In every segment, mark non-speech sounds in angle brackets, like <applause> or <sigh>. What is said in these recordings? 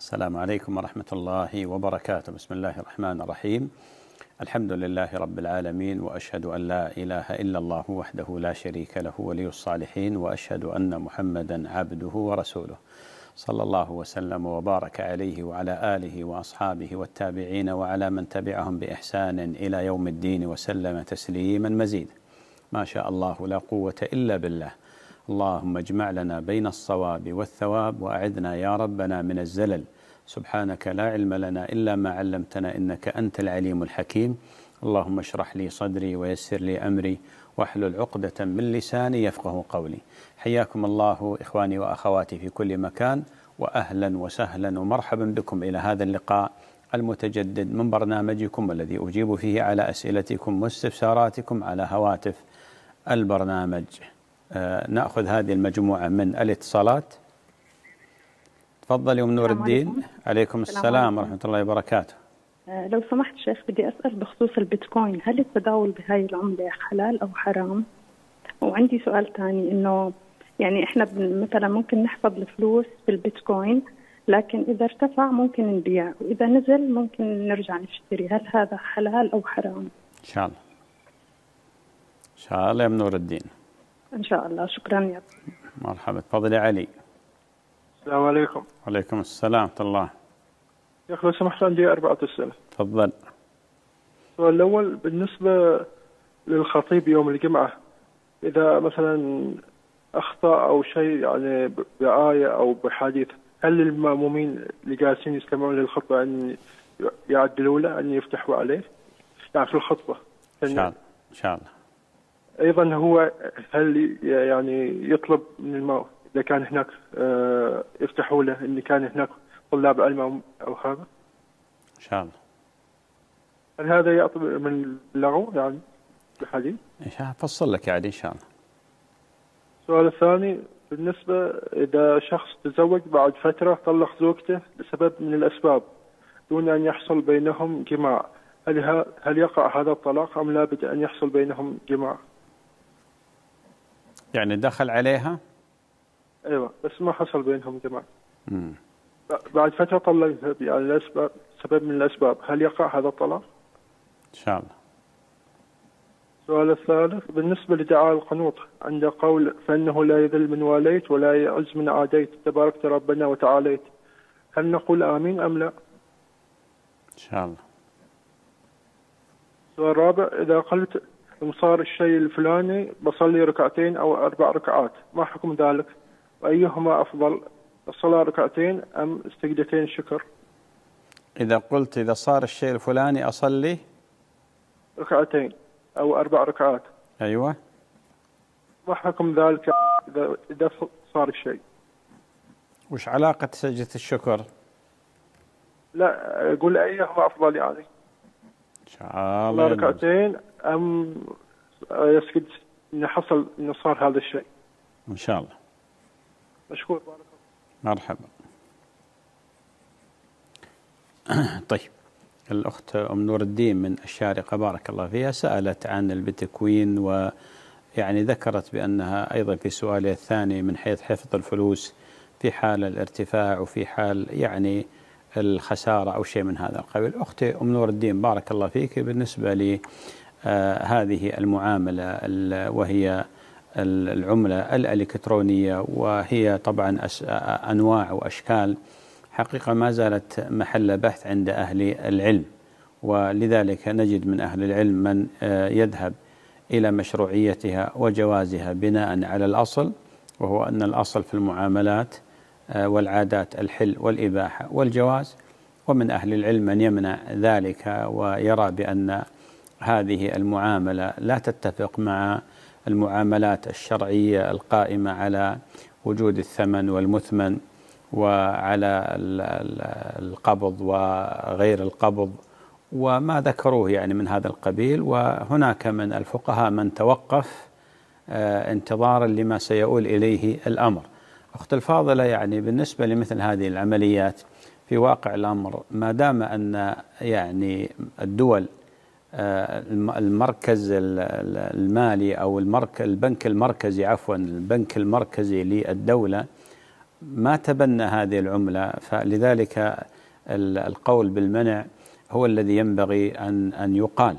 السلام عليكم ورحمة الله وبركاته، بسم الله الرحمن الرحيم. الحمد لله رب العالمين واشهد ان لا اله الا الله وحده لا شريك له ولي الصالحين واشهد ان محمدا عبده ورسوله. صلى الله وسلم وبارك عليه وعلى اله واصحابه والتابعين وعلى من تبعهم باحسان الى يوم الدين وسلم تسليما مزيدا. ما شاء الله لا قوه الا بالله. اللهم اجمع لنا بين الصواب والثواب واعذنا يا ربنا من الزلل سبحانك لا علم لنا الا ما علمتنا انك انت العليم الحكيم اللهم اشرح لي صدري ويسر لي امري واحلل عقده من لساني يفقه قولي حياكم الله اخواني واخواتي في كل مكان واهلا وسهلا ومرحبا بكم الى هذا اللقاء المتجدد من برنامجكم الذي اجيب فيه على اسئلتكم واستفساراتكم على هواتف البرنامج آه، ناخذ هذه المجموعه من الاتصالات تفضلي ام نور الدين عليكم, عليكم السلام ورحمه الله وبركاته آه، لو سمحت شيخ بدي اسال بخصوص البيتكوين هل التداول بهاي العمله حلال او حرام وعندي سؤال ثاني انه يعني احنا مثلا ممكن نحفظ الفلوس بالبيتكوين لكن اذا ارتفع ممكن نبيع واذا نزل ممكن نرجع نشتري هل هذا حلال او حرام ان شاء الله ان شاء الله يا نور الدين ان شاء الله شكرا يا مرحبا تفضلي علي السلام عليكم وعليكم السلام ورحمه الله يا لو سمحت عندي أربعة أسئلة تفضل السؤال الأول بالنسبة للخطيب يوم الجمعة إذا مثلا أخطأ أو شيء يعني بآية أو بحديث هل المأمومين اللي جالسين يستمعون للخطبة أن يعدلوا له أن يفتحوا عليه؟ يعني في الخطبة إن شاء الله إن شاء الله ايضا هو هل يعني يطلب من الماء اذا كان هناك يفتحوا آه، له ان كان هناك طلاب علم او هذا؟ ان شاء الله. هل هذا يعطي من اللغو يعني الحديث؟ ان شاء الله افصل لك يعني ان شاء الله. السؤال الثاني بالنسبة إذا شخص تزوج بعد فترة طلق زوجته لسبب من الأسباب دون أن يحصل بينهم جماع هل, هل يقع هذا الطلاق أم لابد أن يحصل بينهم جماع؟ يعني دخل عليها؟ ايوه بس ما حصل بينهم جماعة امم بعد فتره طلقها يعني لاسباب سبب من الاسباب، هل يقع هذا الطلاق؟ ان شاء الله. السؤال الثالث بالنسبة لدعاء القنوط عند قول فإنه لا يذل من واليت ولا يعز من عاديت تباركت ربنا وتعاليت هل نقول آمين أم لا؟ إن شاء الله السؤال الرابع إذا قلت وصار الشيء الفلاني بصلي ركعتين أو أربع ركعات ما حكم ذلك وأيهما أفضل الصلاة ركعتين أم سجدتين شكر إذا قلت إذا صار الشيء الفلاني أصلي ركعتين أو أربع ركعات أيوة ما حكم ذلك إذا إذا صار الشيء وش علاقة سجدة الشكر؟ لا أقول أيهما أفضل يعني ان شاء الله ركعتين ام آه، يسجد انه حصل انه صار هذا الشيء ان شاء الله مشكور مرحبا <clears throat> طيب الأخت أم نور الدين من الشارقة بارك الله فيها سألت عن البيتكوين و يعني ذكرت بأنها أيضا في سؤالها الثاني من حيث حفظ الفلوس في حال الارتفاع وفي حال يعني الخسارة أو شيء من هذا القبيل أختي أم نور الدين بارك الله فيك بالنسبة لهذه آه، هذه المعاملة وهي العملة الإلكترونية وهي طبعا آه، آه، أنواع وأشكال حقيقة ما زالت محل بحث عند أهل العلم ولذلك نجد من أهل العلم من يذهب إلى مشروعيتها وجوازها بناء على الأصل وهو أن الأصل في المعاملات آه، والعادات الحل والإباحة والجواز ومن أهل العلم من يمنع ذلك ويرى بأن هذه المعاملة لا تتفق مع المعاملات الشرعية القائمة على وجود الثمن والمثمن وعلى القبض وغير القبض وما ذكروه يعني من هذا القبيل وهناك من الفقهاء من توقف آه، انتظارا لما سيؤول إليه الأمر أخت الفاضلة يعني بالنسبة لمثل هذه العمليات في واقع الأمر ما دام أن يعني الدول آه، المركز المالي أو المرك البنك المركزي عفوا البنك المركزي للدولة ما تبنى هذه العملة فلذلك القول بالمنع هو الذي ينبغي أن أن يقال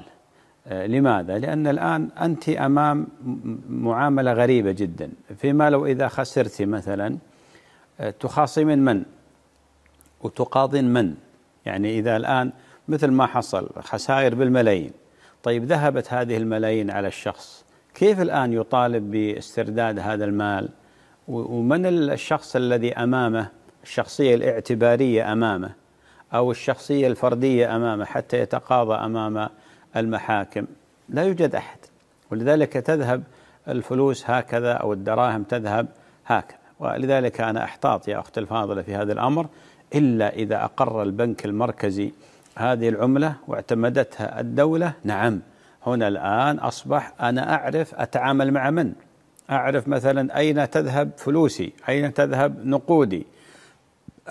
آه، لماذا؟ لأن الآن أنت أمام معاملة غريبة جدا فيما لو إذا خسرت مثلا آه، تخاصمين من وتقاضين من يعني إذا الآن مثل ما حصل خسائر بالملايين طيب ذهبت هذه الملايين على الشخص كيف الآن يطالب باسترداد هذا المال ومن الشخص الذي أمامه الشخصية الاعتبارية أمامه أو الشخصية الفردية أمامه حتى يتقاضى أمام المحاكم لا يوجد أحد ولذلك تذهب الفلوس هكذا أو الدراهم تذهب هكذا ولذلك أنا أحتاط يا أختي الفاضلة في هذا الأمر إلا إذا أقر البنك المركزي هذه العملة واعتمدتها الدولة نعم هنا الآن أصبح أنا أعرف أتعامل مع من أعرف مثلا أين تذهب فلوسي أين تذهب نقودي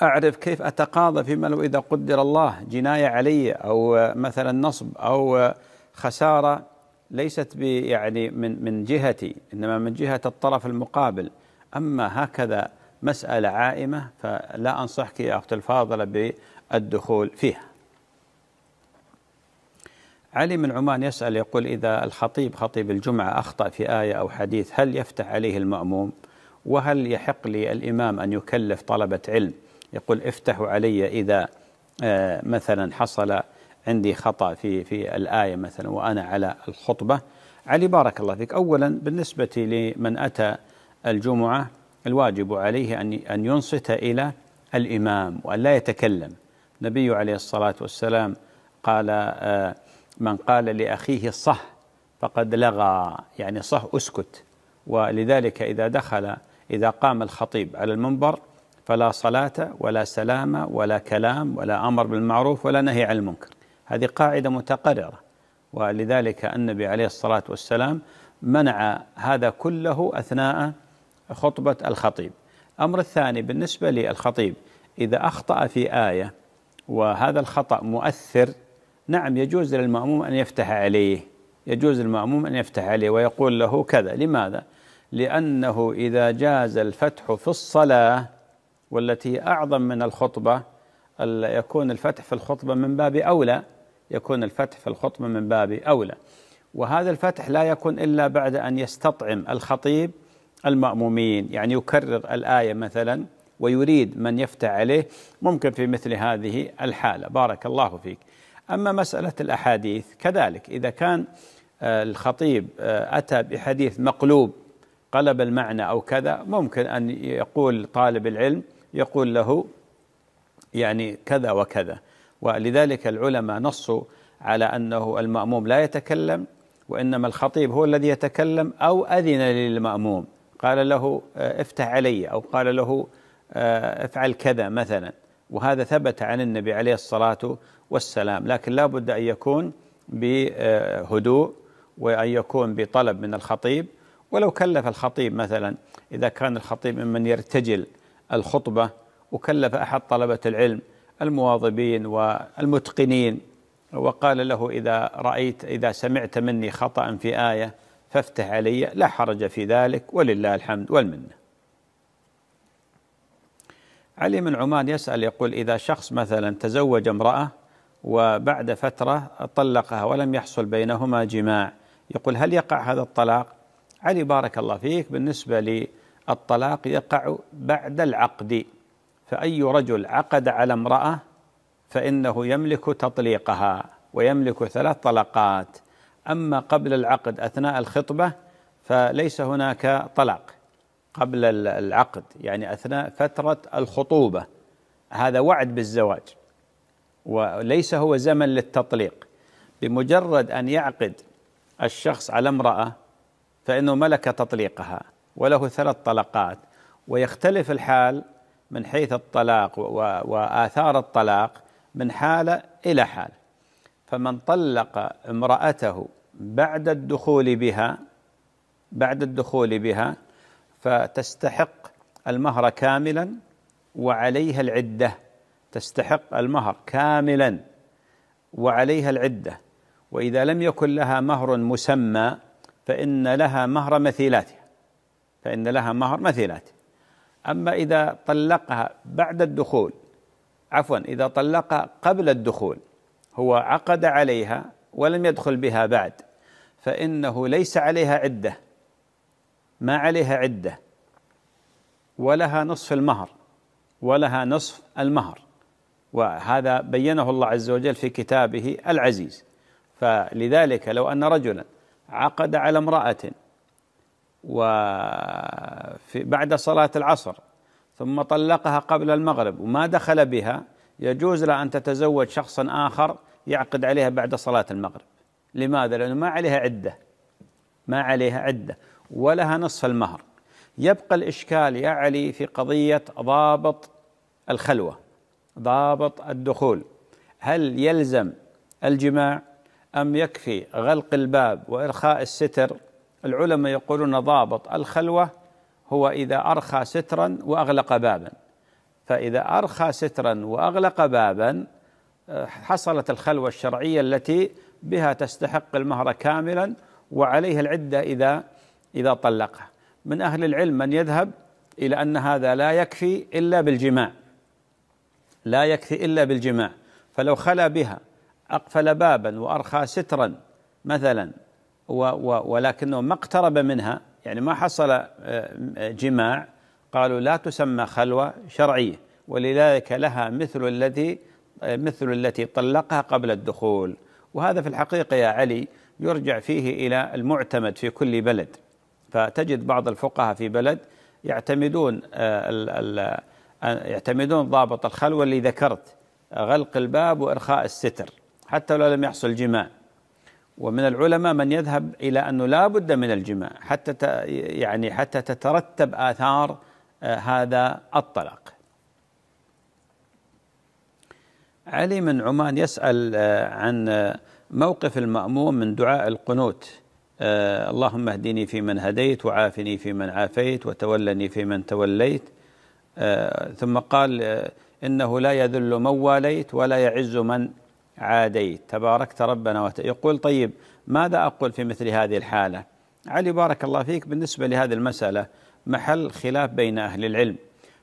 أعرف كيف أتقاضى فيما لو إذا قدر الله جناية علي أو مثلا نصب أو خسارة ليست يعني من من جهتي إنما من جهة الطرف المقابل أما هكذا مسألة عائمة فلا أنصحك يا أخت الفاضلة بالدخول فيها علي من عمان يسأل يقول إذا الخطيب خطيب الجمعة أخطأ في آية أو حديث هل يفتح عليه المأموم وهل يحق للإمام أن يكلف طلبة علم يقول افتحوا علي إذا آه، مثلا حصل عندي خطأ في في الآية مثلا وأنا على الخطبة علي بارك الله فيك أولا بالنسبة لمن أتى الجمعة الواجب عليه أن أن ينصت إلى الإمام وأن لا يتكلم النبي عليه الصلاة والسلام قال آه، من قال لأخيه صه فقد لغى يعني صه أسكت ولذلك إذا دخل إذا قام الخطيب على المنبر فلا صلاة ولا سلام ولا كلام ولا أمر بالمعروف ولا نهي عن المنكر هذه قاعدة متقررة ولذلك النبي عليه الصلاة والسلام منع هذا كله أثناء خطبة الخطيب الأمر الثاني بالنسبة للخطيب إذا أخطأ في آية وهذا الخطأ مؤثر نعم يجوز للمأموم أن يفتح عليه يجوز للمأموم أن يفتح عليه ويقول له كذا لماذا؟ لأنه إذا جاز الفتح في الصلاة والتي أعظم من الخطبة يكون الفتح في الخطبة من باب أولى يكون الفتح في الخطبة من باب أولى وهذا الفتح لا يكون إلا بعد أن يستطعم الخطيب المأمومين يعني يكرر الآية مثلا ويريد من يفتح عليه ممكن في مثل هذه الحالة بارك الله فيك أما مسألة الأحاديث كذلك إذا كان آه، الخطيب آه، أتى بحديث مقلوب قلب المعنى أو كذا ممكن أن يقول طالب العلم يقول له يعني كذا وكذا ولذلك العلماء نصوا على أنه المأموم لا يتكلم وإنما الخطيب هو الذي يتكلم أو أذن للمأموم قال له آه، افتح علي أو قال له آه، افعل كذا مثلا وهذا ثبت عن النبي عليه الصلاة والسلام لكن لا بد أن يكون بهدوء وأن يكون بطلب من الخطيب ولو كلف الخطيب مثلا إذا كان الخطيب ممن يرتجل الخطبة وكلف أحد طلبة العلم المواظبين والمتقنين وقال له إذا رأيت إذا سمعت مني خطأ في آية فافتح علي لا حرج في ذلك ولله الحمد والمنة علي من عمان يسأل يقول إذا شخص مثلا تزوج امرأة وبعد فترة طلقها ولم يحصل بينهما جماع يقول هل يقع هذا الطلاق علي بارك الله فيك بالنسبة لي الطلاق يقع بعد العقد فأي رجل عقد على امرأة فإنه يملك تطليقها ويملك ثلاث طلقات أما قبل العقد أثناء الخطبة فليس هناك طلاق قبل العقد يعني أثناء فترة الخطوبة هذا وعد بالزواج وليس هو زمن للتطليق بمجرد أن يعقد الشخص على امرأة فإنه ملك تطليقها وله ثلاث طلقات ويختلف الحال من حيث الطلاق وآثار الطلاق من حالة إلى حال فمن طلق امرأته بعد الدخول بها بعد الدخول بها فتستحق المهر كاملا وعليها العدة تستحق المهر كاملا وعليها العدة وإذا لم يكن لها مهر مسمى فإن لها مهر مثيلاته فإن لها مهر مثيلات أما إذا طلقها بعد الدخول عفوا إذا طلقها قبل الدخول هو عقد عليها ولم يدخل بها بعد فإنه ليس عليها عدة ما عليها عدة ولها نصف المهر ولها نصف المهر وهذا بينه الله عز وجل في كتابه العزيز فلذلك لو أن رجلا عقد على امرأة وفي بعد صلاة العصر ثم طلقها قبل المغرب وما دخل بها يجوز له أن تتزوج شخصا آخر يعقد عليها بعد صلاة المغرب لماذا؟ لأنه ما عليها عدة ما عليها عدة ولها نصف المهر يبقى الإشكال يا علي في قضية ضابط الخلوة ضابط الدخول هل يلزم الجماع أم يكفي غلق الباب وإرخاء الستر العلماء يقولون ضابط الخلوة هو إذا أرخى سترا وأغلق بابا فإذا أرخى سترا وأغلق بابا آه، حصلت الخلوة الشرعية التي بها تستحق المهر كاملا وعليها العدة إذا إذا طلقها من أهل العلم من يذهب إلى أن هذا لا يكفي إلا بالجماع لا يكفي إلا بالجماع فلو خلا بها أقفل بابا وأرخى سترا مثلا ولكنه ما اقترب منها يعني ما حصل آه، جماع قالوا لا تسمى خلوة شرعية ولذلك لها مثل الذي آه، مثل التي طلقها قبل الدخول وهذا في الحقيقة يا علي يرجع فيه إلى المعتمد في كل بلد فتجد بعض الفقهاء في بلد يعتمدون آه، يعتمدون ضابط الخلوة اللي ذكرت غلق الباب وإرخاء الستر حتى لو لم يحصل جماع ومن العلماء من يذهب إلى أنه لا بد من الجماع حتى يعني حتى تترتب آثار آه، هذا الطلاق علي من عمان يسأل آه، عن آه، موقف المأموم من دعاء القنوت اللهم اهدني في من هديت وعافني في من عافيت وتولني في من توليت ثم قال إنه لا يذل من واليت ولا يعز من عاديت تباركت ربنا وت... يقول طيب ماذا أقول في مثل هذه الحالة علي بارك الله فيك بالنسبة لهذه المسألة محل خلاف بين أهل العلم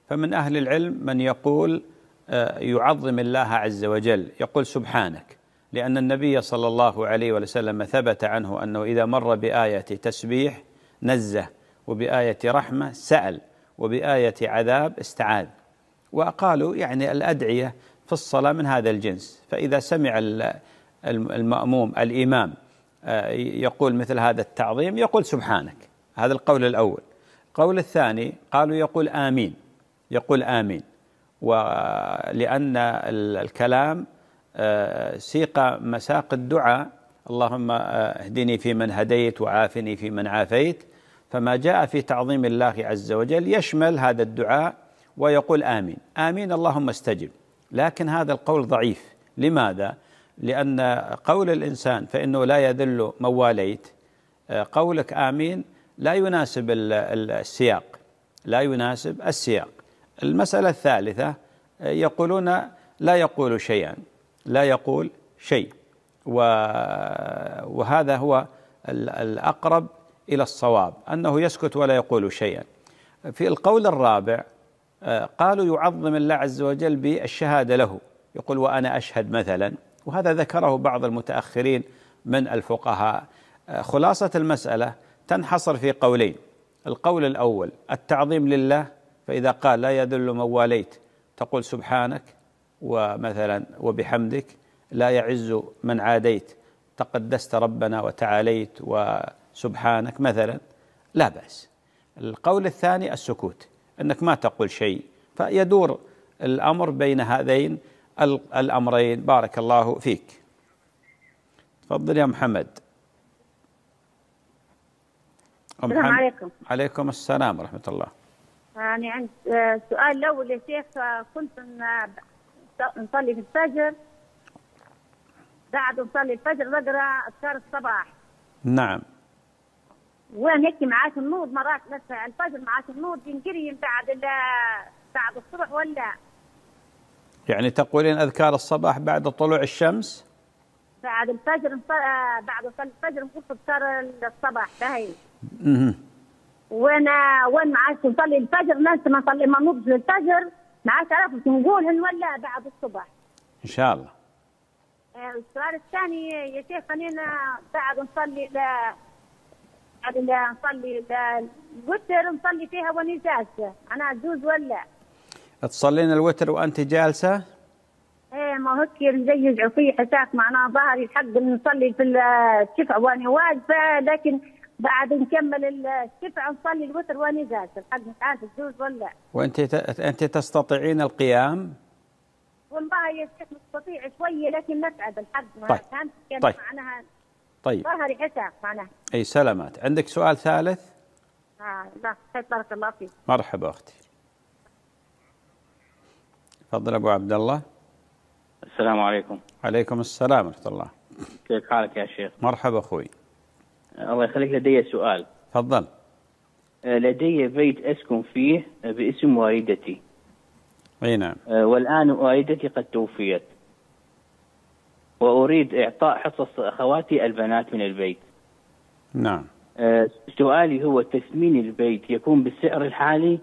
فمن أهل العلم من يقول آه، يعظم الله عز وجل يقول سبحانك لأن النبي صلى الله عليه وسلم ثبت عنه أنه إذا مر بآية تسبيح نزه وبآية رحمة سأل وبآية عذاب استعاذ وقالوا يعني الأدعية في الصلاة من هذا الجنس فإذا سمع المأموم الإمام آه، يقول مثل هذا التعظيم يقول سبحانك هذا القول الأول القول الثاني قالوا يقول آمين يقول آمين ولأن الكلام آه، سيق مساق الدعاء اللهم آه، اهدني في من هديت وعافني في من عافيت فما جاء في تعظيم الله عز وجل يشمل هذا الدعاء ويقول آمين آمين اللهم استجب لكن هذا القول ضعيف لماذا؟ لأن قول الإنسان فإنه لا يذل من واليت آه، قولك آمين لا يناسب السياق لا يناسب السياق المسألة الثالثة آه، يقولون لا يقول شيئا لا يقول شيء وهذا هو الأقرب إلى الصواب أنه يسكت ولا يقول شيئا في القول الرابع قالوا يعظم الله عز وجل بالشهادة له يقول وأنا أشهد مثلا وهذا ذكره بعض المتأخرين من الفقهاء خلاصة المسألة تنحصر في قولين القول الأول التعظيم لله فإذا قال لا يذل من واليت تقول سبحانك ومثلا وبحمدك لا يعز من عاديت تقدست ربنا وتعاليت وسبحانك مثلا لا بأس القول الثاني السكوت أنك ما تقول شيء فيدور الأمر بين هذين الأمرين بارك الله فيك تفضل يا محمد السلام عليكم عليكم السلام ورحمة الله يعني عند آه، سؤال لو لشيخ كنت نصلي الفجر بعد نصلي الفجر نقرا أذكار الصباح نعم وين هيك معاش النوض مرات مثلا الفجر معاش النوض ينجري بعد بعد الصبح ولا يعني تقولين اذكار الصباح بعد طلوع الشمس؟ بعد الفجر آه، بعد الفجر نقول اذكار الصباح فهي اها وانا وين معاش نصلي الفجر ناس ما نصلي ما نوض للفجر معاش عرفت نقولهن ولا بعد الصبح ان شاء الله آه، السؤال الثاني يا شيخ خلينا بعد نصلي نصلي الوتر نصلي فيها وانا جالسه انا تجوز ولا تصلين الوتر وانت جالسه؟ ايه ما هيك زي عصي حساك معناه ظهري الحق نصلي في الشفع وانا واقفه لكن بعد نكمل الشفع نصلي الوتر وانا جالسه الحق مش عارف تجوز ولا وانت انت تستطيعين القيام؟ والله يا شيخ مستطيع شويه لكن نتعب الحق طيب. فهمت طيب. معناها طيب هذه حساب معناها اي سلامات عندك سؤال ثالث آه لا بارك الله فيك مرحبا اختي تفضل ابو عبد الله السلام عليكم عليكم السلام ورحمه الله كيف حالك يا شيخ مرحبا اخوي الله يخليك لدي سؤال تفضل آه، لدي بيت اسكن فيه باسم والدتي اي نعم آه، والان والدتي قد توفيت وأريد إعطاء حصص أخواتي البنات من البيت نعم آه، سؤالي هو تثمين البيت يكون بالسعر الحالي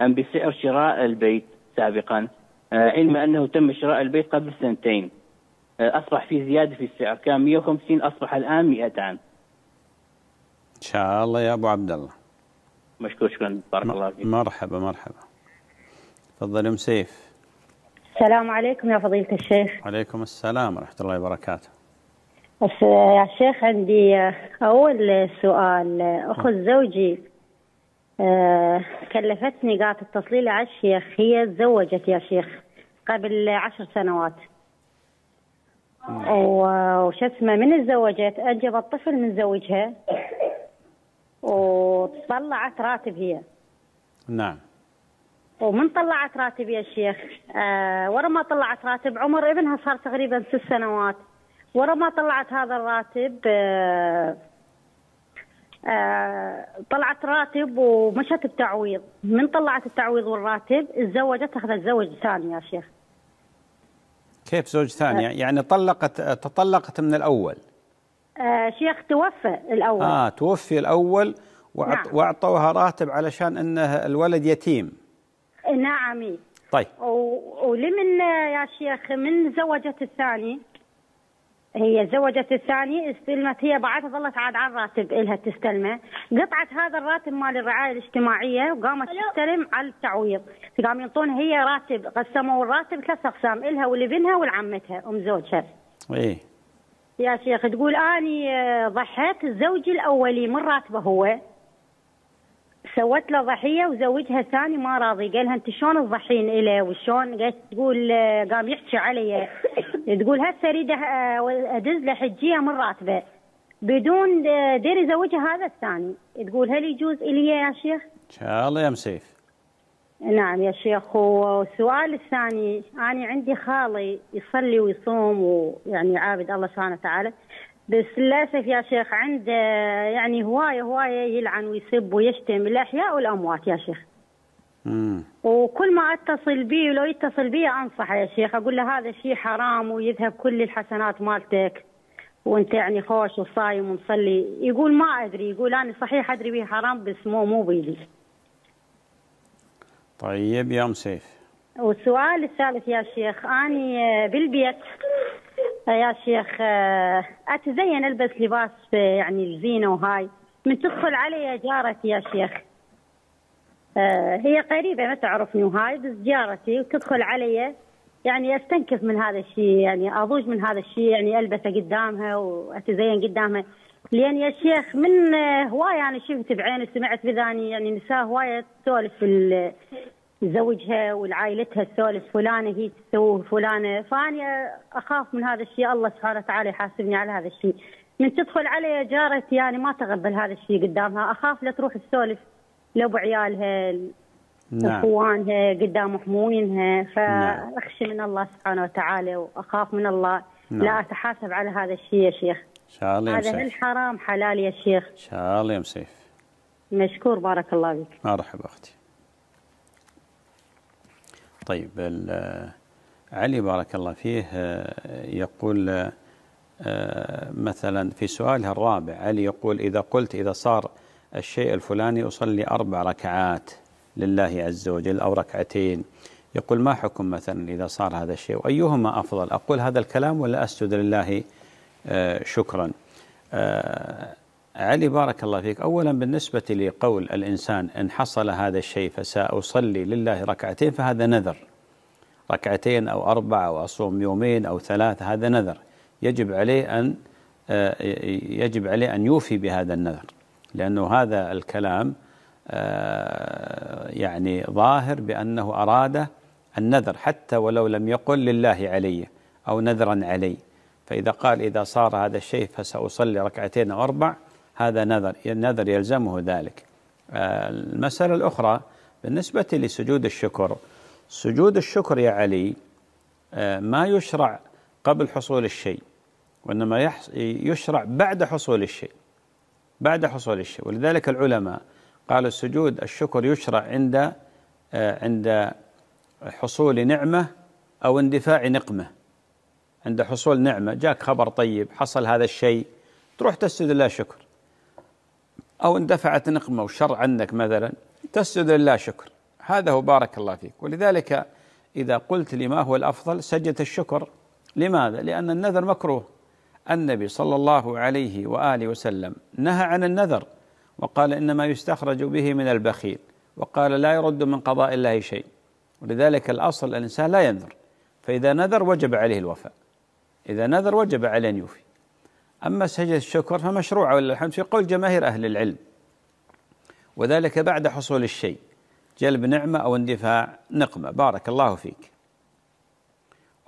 أم بسعر شراء البيت سابقا آه، علم أنه تم شراء البيت قبل سنتين آه، أصبح في زيادة في السعر كان 150 أصبح الآن 200 إن شاء الله يا أبو عبد الله مشكور شكرا بارك الله فيك مرحبا مرحبا تفضل أم سيف السلام عليكم يا فضيلة الشيخ. عليكم السلام ورحمة الله وبركاته. بس يا شيخ عندي أول سؤال أخو نعم. زوجي آه، كلفتني اتصلي لي على الشيخ هي تزوجت يا شيخ قبل عشر سنوات نعم. وش اسمه من تزوجت أنجبت الطفل من زوجها وطلعت راتب هي نعم ومن طلعت راتب يا شيخ آه ورا ما طلعت راتب عمر ابنها صار تقريبا ست سنوات ورا ما طلعت هذا الراتب آه آه طلعت راتب ومشت التعويض من طلعت التعويض والراتب تزوجت اخذت زوج ثاني يا شيخ كيف زوج ثاني آه يعني طلقت تطلقت من الاول آه شيخ توفى الاول اه توفي الاول وعط نعم. راتب علشان انه الولد يتيم نعم طيب ولمن يا شيخ من زوجت الثاني هي زوجت الثاني استلمت هي بعدها ظلت عاد على الراتب الها تستلمه قطعت هذا الراتب مال الرعايه الاجتماعيه وقامت تستلم على التعويض قام يعطون هي راتب قسموا الراتب ثلاث اقسام الها ولبنها ولعمتها ام زوجها ايه يا شيخ تقول اني آه، ضحيت زوجي الاولي من راتبه هو سوت له ضحيه وزوجها الثاني ما راضي قال لها انت شلون تضحين له وشلون قالت تقول قام يحكي علي تقول هسه اريد ادز له حجيه من راتبه بدون دير زوجها هذا الثاني تقول هل يجوز الي يا شيخ؟ ان شاء الله يا مسيف نعم يا شيخ والسؤال الثاني انا عندي خالي يصلي ويصوم ويعني عابد الله سبحانه وتعالى بس للاسف يا شيخ عند يعني هوايه هوايه يلعن ويسب ويشتم الاحياء والاموات يا شيخ. مم. وكل ما اتصل بي ولو يتصل بي انصحه يا شيخ اقول له هذا شيء حرام ويذهب كل الحسنات مالتك وانت يعني خوش وصايم ومصلي يقول ما ادري يقول انا صحيح ادري به حرام بس مو مو بيدي. طيب يا ام سيف. والسؤال الثالث يا شيخ اني آه، بالبيت يا شيخ آه، اتزين البس لباس آه، يعني الزينه وهاي من تدخل علي جارتي يا شيخ آه، هي قريبه ما تعرفني وهاي بس جارتي وتدخل علي يعني استنكف من هذا الشيء يعني اضوج من هذا الشيء يعني البسه قدامها واتزين قدامها لان يا شيخ من هوايه انا شفت بعيني سمعت بذاني يعني نساء هوايه تسولف في زوجها ولعائلتها تسولف فلانه هي تسوي فلانه فاني اخاف من هذا الشيء الله سبحانه وتعالى يحاسبني على هذا الشيء من تدخل علي جارتي يعني ما تقبل هذا الشيء قدامها اخاف لا تروح تسولف لأبو عيالها نعم. اخوانها قدام حموينها نعم. فاخشى من الله سبحانه وتعالى واخاف من الله نعم. لا اتحاسب على هذا الشيء يا شيخ شاء الله هذا هل حرام حلال يا شيخ ان شاء الله يا مسيف مشكور بارك الله فيك مرحبا اختي طيب علي بارك الله فيه آه، يقول آه، مثلا في سؤالها الرابع علي يقول إذا قلت إذا صار الشيء الفلاني أصلي أربع ركعات لله عز وجل أو ركعتين يقول ما حكم مثلا إذا صار هذا الشيء وأيهما أفضل أقول هذا الكلام ولا أسجد لله آه، شكرا علي بارك الله فيك أولا بالنسبة لقول الإنسان إن حصل هذا الشيء فسأصلي لله ركعتين فهذا نذر ركعتين أو أربع أو أصوم يومين أو ثلاثة هذا نذر يجب عليه أن آه، يجب عليه أن يوفي بهذا النذر لأنه هذا الكلام آه، يعني ظاهر بأنه أراد النذر حتى ولو لم يقل لله علي أو نذرا علي فإذا قال إذا صار هذا الشيء فسأصلي ركعتين أو أربع هذا نذر النذر يلزمه ذلك آه، المسألة الأخرى بالنسبة لسجود الشكر سجود الشكر يا علي آه، ما يشرع قبل حصول الشيء وإنما يشرع بعد حصول الشيء بعد حصول الشيء ولذلك العلماء قالوا سجود الشكر يشرع عند آه، عند حصول نعمة أو اندفاع نقمة عند حصول نعمة جاك خبر طيب حصل هذا الشيء تروح تسجد الله شكر أو اندفعت نقمة وشر عنك مثلا تسجد لله شكر هذا هو بارك الله فيك ولذلك إذا قلت لما هو الأفضل سجد الشكر لماذا؟ لأن النذر مكروه النبي صلى الله عليه وآله وسلم نهى عن النذر وقال إنما يستخرج به من البخيل وقال لا يرد من قضاء الله شيء ولذلك الأصل الإنسان لا ينذر فإذا نذر وجب عليه الوفاء إذا نذر وجب عليه أن يوفي أما سجدة الشكر فمشروعة ولله الحمد في قول جماهير أهل العلم وذلك بعد حصول الشيء جلب نعمة أو اندفاع نقمة بارك الله فيك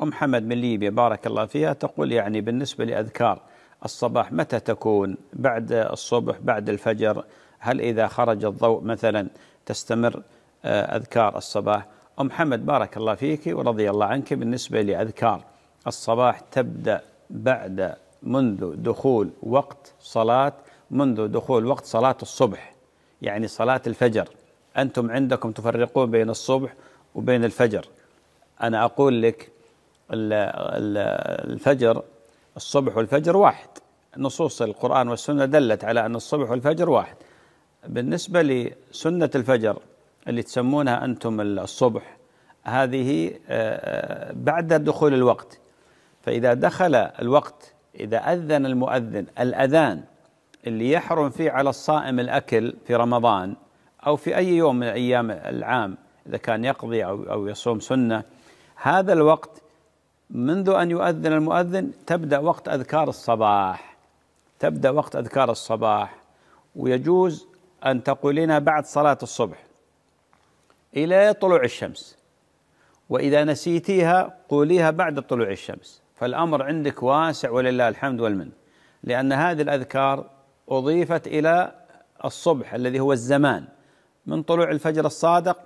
أم حمد من ليبيا بارك الله فيها تقول يعني بالنسبة لأذكار الصباح متى تكون بعد الصبح بعد الفجر هل إذا خرج الضوء مثلا تستمر آه، أذكار الصباح أم حمد بارك الله فيك ورضي الله عنك بالنسبة لأذكار الصباح تبدأ بعد منذ دخول وقت صلاة منذ دخول وقت صلاة الصبح يعني صلاة الفجر أنتم عندكم تفرقون بين الصبح وبين الفجر أنا أقول لك الفجر الصبح والفجر واحد نصوص القرآن والسنة دلت على أن الصبح والفجر واحد بالنسبة لسنة الفجر اللي تسمونها أنتم الصبح هذه آه، آه، بعد دخول الوقت فإذا دخل الوقت إذا أذن المؤذن الأذان اللي يحرم فيه على الصائم الأكل في رمضان أو في أي يوم من أيام العام إذا كان يقضي أو أو يصوم سنة هذا الوقت منذ أن يؤذن المؤذن تبدأ وقت أذكار الصباح تبدأ وقت أذكار الصباح ويجوز أن تقولين بعد صلاة الصبح إلى طلوع الشمس وإذا نسيتيها قوليها بعد طلوع الشمس فالأمر عندك واسع ولله الحمد والمن لأن هذه الأذكار أضيفت إلى الصبح الذي هو الزمان من طلوع الفجر الصادق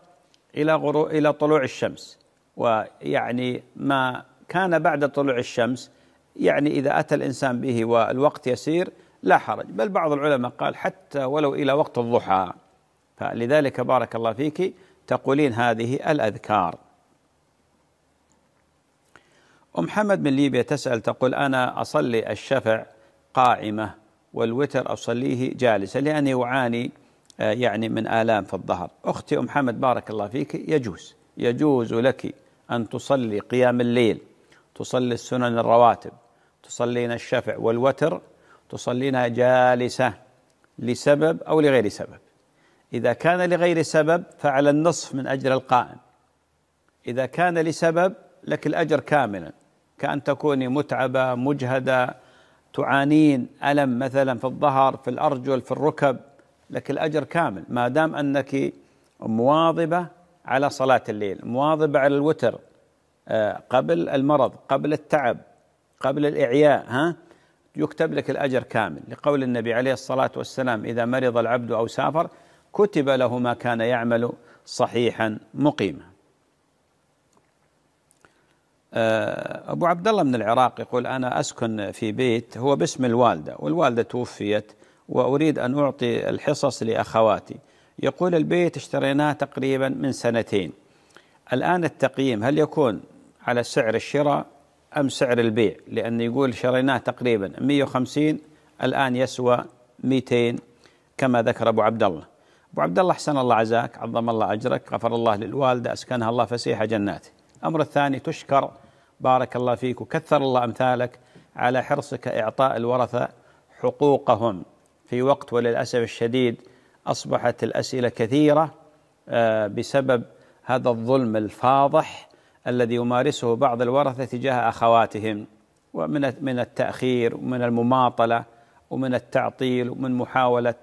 إلى غرو إلى طلوع الشمس ويعني ما كان بعد طلوع الشمس يعني إذا أتى الإنسان به والوقت يسير لا حرج بل بعض العلماء قال حتى ولو إلى وقت الضحى فلذلك بارك الله فيك تقولين هذه الأذكار أم حمد من ليبيا تسأل تقول أنا أصلي الشفع قائمة والوتر أصليه جالسة لأني أعاني آه، يعني من آلام في الظهر أختي أم حمد بارك الله فيك يجوز يجوز لك أن تصلي قيام الليل تصلي السنن الرواتب تصلين الشفع والوتر تصلينها جالسة لسبب أو لغير سبب إذا كان لغير سبب فعلى النصف من أجر القائم إذا كان لسبب لك الأجر كاملا كأن تكوني متعبة مجهدة تعانين ألم مثلا في الظهر في الأرجل في الركب لك الأجر كامل ما دام أنك مواظبة على صلاة الليل مواظبة على الوتر آه، قبل المرض قبل التعب قبل الإعياء ها يكتب لك الأجر كامل لقول النبي عليه الصلاة والسلام إذا مرض العبد أو سافر كتب له ما كان يعمل صحيحا مقيما آه، أبو عبد الله من العراق يقول أنا أسكن في بيت هو باسم الوالدة والوالدة توفيت وأريد أن أعطي الحصص لأخواتي يقول البيت اشتريناه تقريبا من سنتين الآن التقييم هل يكون على سعر الشراء أم سعر البيع لأن يقول شريناه تقريبا 150 الآن يسوى 200 كما ذكر أبو عبد الله أبو عبد الله أحسن الله عزاك عظم الله أجرك غفر الله للوالدة أسكنها الله فسيح جناته الأمر الثاني تشكر بارك الله فيك وكثر الله أمثالك على حرصك إعطاء الورثة حقوقهم في وقت وللأسف الشديد أصبحت الأسئلة كثيرة آه، بسبب هذا الظلم الفاضح الذي يمارسه بعض الورثة تجاه أخواتهم ومن من التأخير ومن المماطلة ومن التعطيل ومن محاولة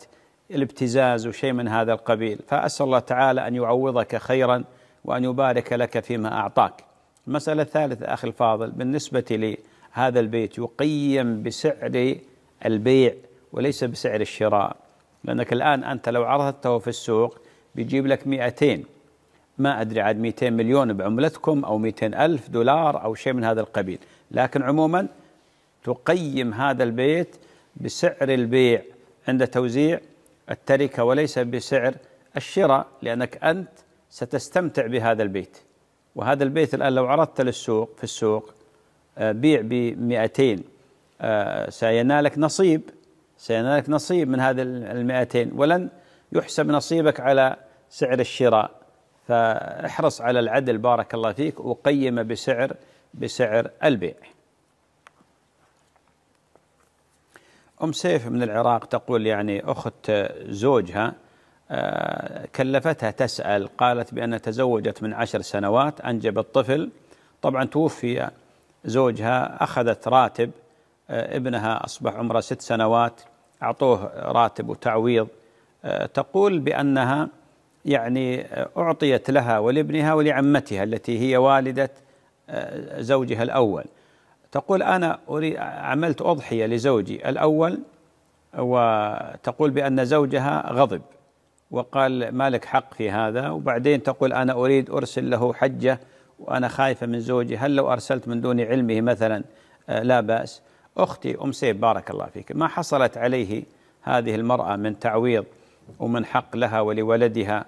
الابتزاز وشيء من هذا القبيل فأسأل الله تعالى أن يعوضك خيرا وأن يبارك لك فيما أعطاك المسألة الثالثة أخي الفاضل بالنسبة لهذا البيت يقيم بسعر البيع وليس بسعر الشراء لأنك الآن أنت لو عرضته في السوق بيجيب لك 200 ما أدري عاد 200 مليون بعملتكم أو 200 ألف دولار أو شيء من هذا القبيل لكن عموما تقيم هذا البيت بسعر البيع عند توزيع التركة وليس بسعر الشراء لأنك أنت ستستمتع بهذا البيت وهذا البيت الآن لو عرضت للسوق في السوق آه، بيع ب 200 آه، سينالك نصيب سينالك نصيب من هذا ال 200 ولن يحسب نصيبك على سعر الشراء فاحرص على العدل بارك الله فيك وقيم بسعر بسعر البيع أم سيف من العراق تقول يعني أخت زوجها كلفتها تسأل قالت بأنها تزوجت من عشر سنوات أنجبت طفل طبعا توفي زوجها أخذت راتب آه، ابنها أصبح عمره ست سنوات أعطوه راتب وتعويض آه، تقول بأنها يعني آه، أعطيت لها ولابنها ولعمتها التي هي والدة زوجها الأول تقول أنا عملت أضحية لزوجي الأول وتقول بأن زوجها غضب وقال مالك حق في هذا وبعدين تقول أنا أريد أرسل له حجة وأنا خايفة من زوجي هل لو أرسلت من دون علمه مثلا آه، لا بأس أختي أم سيب بارك الله فيك ما حصلت عليه هذه المرأة من تعويض ومن حق لها ولولدها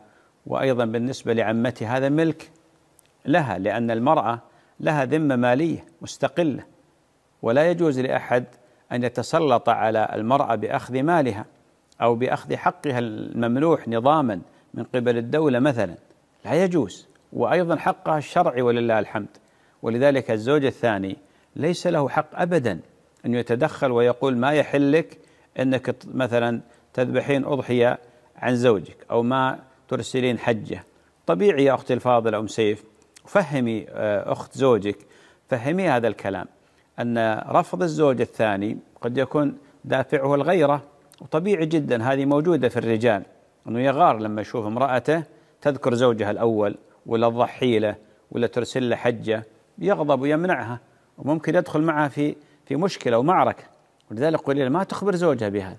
وأيضا بالنسبة لعمتها هذا ملك لها لأن المرأة لها ذمة مالية مستقلة ولا يجوز لأحد أن يتسلط على المرأة بأخذ مالها أو بأخذ حقها الممنوح نظاما من قبل الدولة مثلا لا يجوز وأيضا حقها الشرعي ولله الحمد ولذلك الزوج الثاني ليس له حق أبدا أن يتدخل ويقول ما يحلك أنك مثلا تذبحين أضحية عن زوجك أو ما ترسلين حجة طبيعي يا أختي الفاضلة أم سيف فهمي آه، أخت زوجك فهمي هذا الكلام أن رفض الزوج الثاني قد يكون دافعه الغيرة وطبيعي جدا هذه موجودة في الرجال أنه يغار لما يشوف امرأته تذكر زوجها الأول ولا تضحي له ولا ترسل له حجة يغضب ويمنعها وممكن يدخل معها في في مشكلة ومعركة ولذلك قيل ما تخبر زوجها بهذا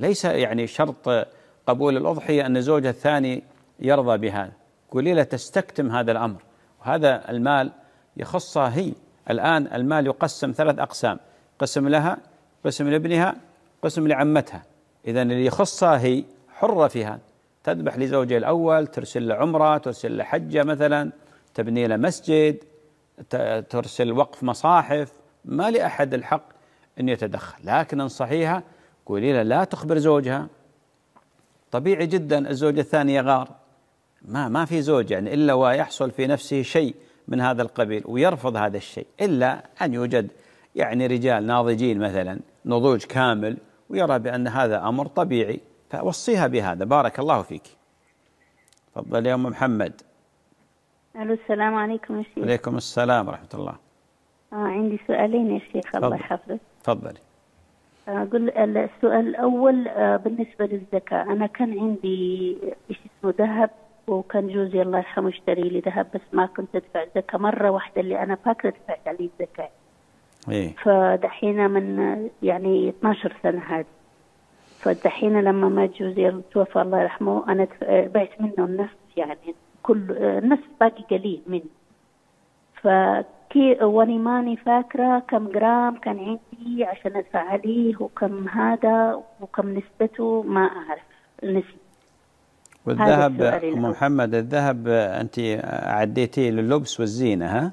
ليس يعني شرط قبول الأضحية أن زوجها الثاني يرضى بهذا قولي له تستكتم هذا الأمر وهذا المال يخصها هي الآن المال يقسم ثلاث أقسام قسم لها قسم لابنها قسم لعمتها إذا اللي يخصها هي حرة فيها تذبح لزوجها الأول ترسل له عمرة ترسل له حجة مثلا تبني له مسجد ترسل وقف مصاحف ما لأحد الحق أن يتدخل لكن أنصحيها قولي لها لا تخبر زوجها طبيعي جدا الزوج الثاني يغار ما ما في زوج يعني إلا ويحصل في نفسه شيء من هذا القبيل ويرفض هذا الشيء إلا أن يوجد يعني رجال ناضجين مثلا نضوج كامل ويرى بأن هذا أمر طبيعي فوصيها بهذا بارك الله فيك تفضل يا أم محمد ألو السلام عليكم يا شيخ وعليكم السلام ورحمة الله آه عندي سؤالين يا شيخ الله يحفظك تفضلي أقول آه، السؤال الأول آه، بالنسبة للزكاة أنا كان عندي إيش اسمه ذهب وكان جوزي الله يرحمه اشتري لي ذهب بس ما كنت أدفع زكاة مرة واحدة اللي أنا فاكرة دفعت عليه الزكاة إيه؟ فدحين من يعني 12 سنه هذه فدحين لما ما جوزي توفى الله يرحمه انا بعت منه النصف يعني كل النصف باقي قليل منه فكي واني ماني فاكره كم جرام كان عندي عشان ادفع عليه وكم هذا وكم نسبته ما اعرف نسبة والذهب ام محمد الذهب انت عديتيه للبس والزينه ها؟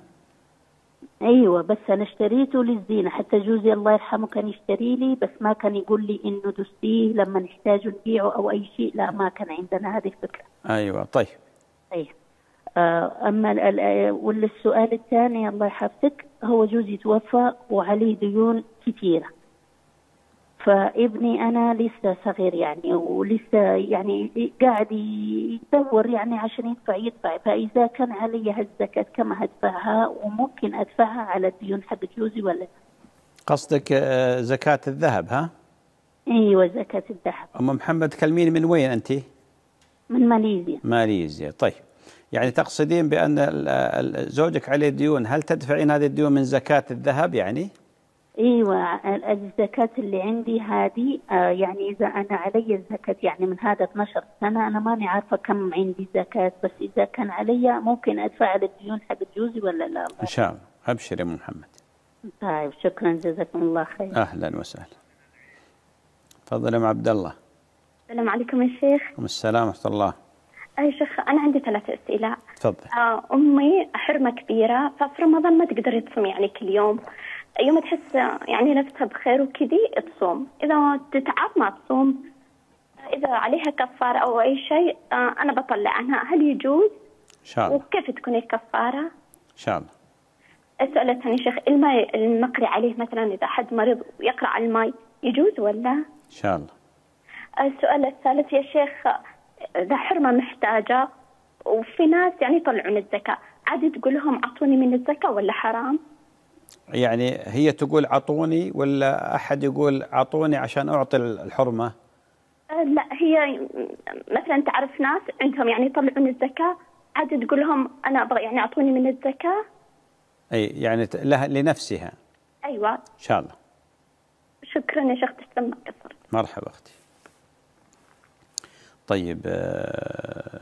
ايوه بس انا اشتريته للزينه حتى جوزي الله يرحمه كان يشتري لي بس ما كان يقول لي انه دستيه لما نحتاجه نبيعه او اي شيء لا ما كان عندنا هذه الفكره ايوه طيب ايوه اما آه، والسؤال الثاني الله يحفظك هو جوزي توفى وعليه ديون كثيره فابني انا لسه صغير يعني ولسه يعني قاعد يدور يعني عشان يدفع يدفع فاذا كان علي هالزكاه كم هدفعها وممكن ادفعها على الديون حق جوزي ولا قصدك آه، زكاه الذهب ها؟ ايوه زكاه الذهب ام محمد تكلميني من وين انت؟ من ماليزيا ماليزيا طيب يعني تقصدين بان زوجك عليه ديون هل تدفعين هذه الديون من زكاه الذهب يعني؟ ايوه الزكاه اللي عندي هذه آه، يعني اذا انا علي الزكاه يعني من هذا 12 سنه انا ماني عارفه كم عندي زكاه بس اذا كان علي ممكن ادفع الديون حق جوزي ولا لا ان شاء الله ابشر يا ام محمد طيب شكرا جزاكم الله خير اهلا وسهلا تفضل يا ام عبد الله السلام عليكم يا شيخ وعليكم السلام ورحمه الله اي شيخ انا عندي ثلاث اسئله تفضل آه، امي حرمه كبيره ففي رمضان ما تقدر تصوم يعني كل يوم يوم تحس يعني نفسها بخير وكذي تصوم إذا تتعب ما تصوم إذا عليها كفارة أو أي شيء آه، أنا بطلع عنها هل يجوز؟ إن شاء الله وكيف تكون الكفارة؟ إن شاء الله السؤال الثاني شيخ الماء المقري عليه مثلا إذا حد مريض ويقرأ على الماء يجوز ولا؟ إن شاء الله السؤال الثالث يا شيخ إذا حرمة محتاجة وفي ناس يعني يطلعون الزكاة عادي تقول لهم أعطوني من الزكاة ولا حرام؟ يعني هي تقول عطوني ولا أحد يقول عطوني عشان أعطي الحرمة أه، لا هي مثلا تعرف ناس عندهم يعني يطلعون الزكاة عاد تقول لهم أنا أبغى يعني أعطوني من الزكاة أي يعني لها لنفسها أيوة إن شاء الله شكرا يا شيخ تسلم ما قصرت مرحبا أختي طيب آه،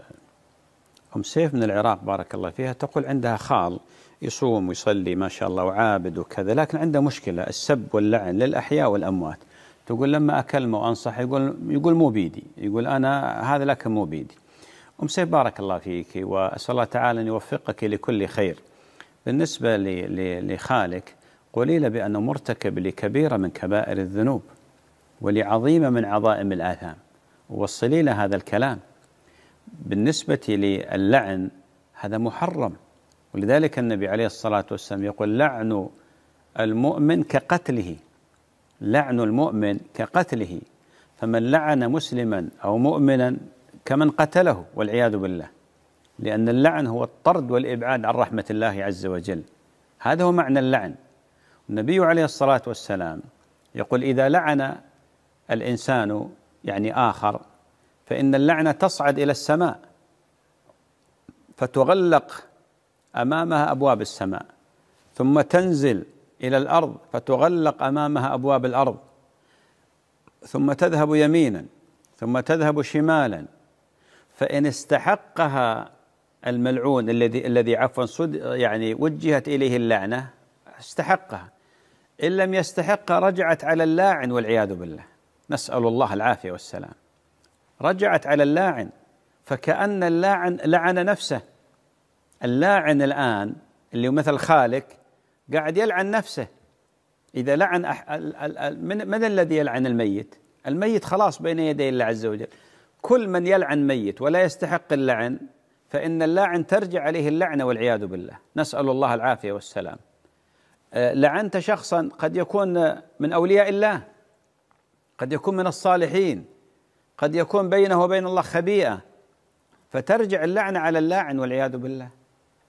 أم سيف من العراق بارك الله فيها تقول عندها خال يصوم ويصلي ما شاء الله وعابد وكذا لكن عنده مشكلة السب واللعن للأحياء والأموات تقول لما أكلمه وأنصح يقول يقول مو بيدي يقول أنا هذا لكن مو بيدي أم سيف بارك الله فيك وأسأل الله تعالى أن يوفقك لكل خير بالنسبة لخالك قولي له بأنه مرتكب لكبيرة من كبائر الذنوب ولعظيمة من عظائم الآثام ووصلي له هذا الكلام بالنسبة للعن هذا محرم ولذلك النبي عليه الصلاة والسلام يقول لعن المؤمن كقتله لعن المؤمن كقتله فمن لعن مسلما أو مؤمنا كمن قتله والعياذ بالله لأن اللعن هو الطرد والإبعاد عن رحمة الله عز وجل هذا هو معنى اللعن النبي عليه الصلاة والسلام يقول إذا لعن الإنسان يعني آخر فإن اللعنة تصعد إلى السماء فتغلق امامها ابواب السماء ثم تنزل الى الارض فتغلق امامها ابواب الارض ثم تذهب يمينا ثم تذهب شمالا فان استحقها الملعون الذي الذي عفوا صد يعني وجهت اليه اللعنه استحقها ان لم يستحق رجعت على اللاعن والعياذ بالله نسال الله العافيه والسلام رجعت على اللاعن فكان اللاعن لعن نفسه اللاعن الآن اللي هو مثل خالك قاعد يلعن نفسه إذا لعن أح... من... من الذي يلعن الميت؟ الميت خلاص بين يدي الله عز وجل كل من يلعن ميت ولا يستحق اللعن فإن اللاعن ترجع عليه اللعنة والعياذ بالله نسأل الله العافية والسلام أه، لعنت شخصا قد يكون من أولياء الله قد يكون من الصالحين قد يكون بينه وبين الله خبيئة فترجع اللعنة على اللاعن والعياذ بالله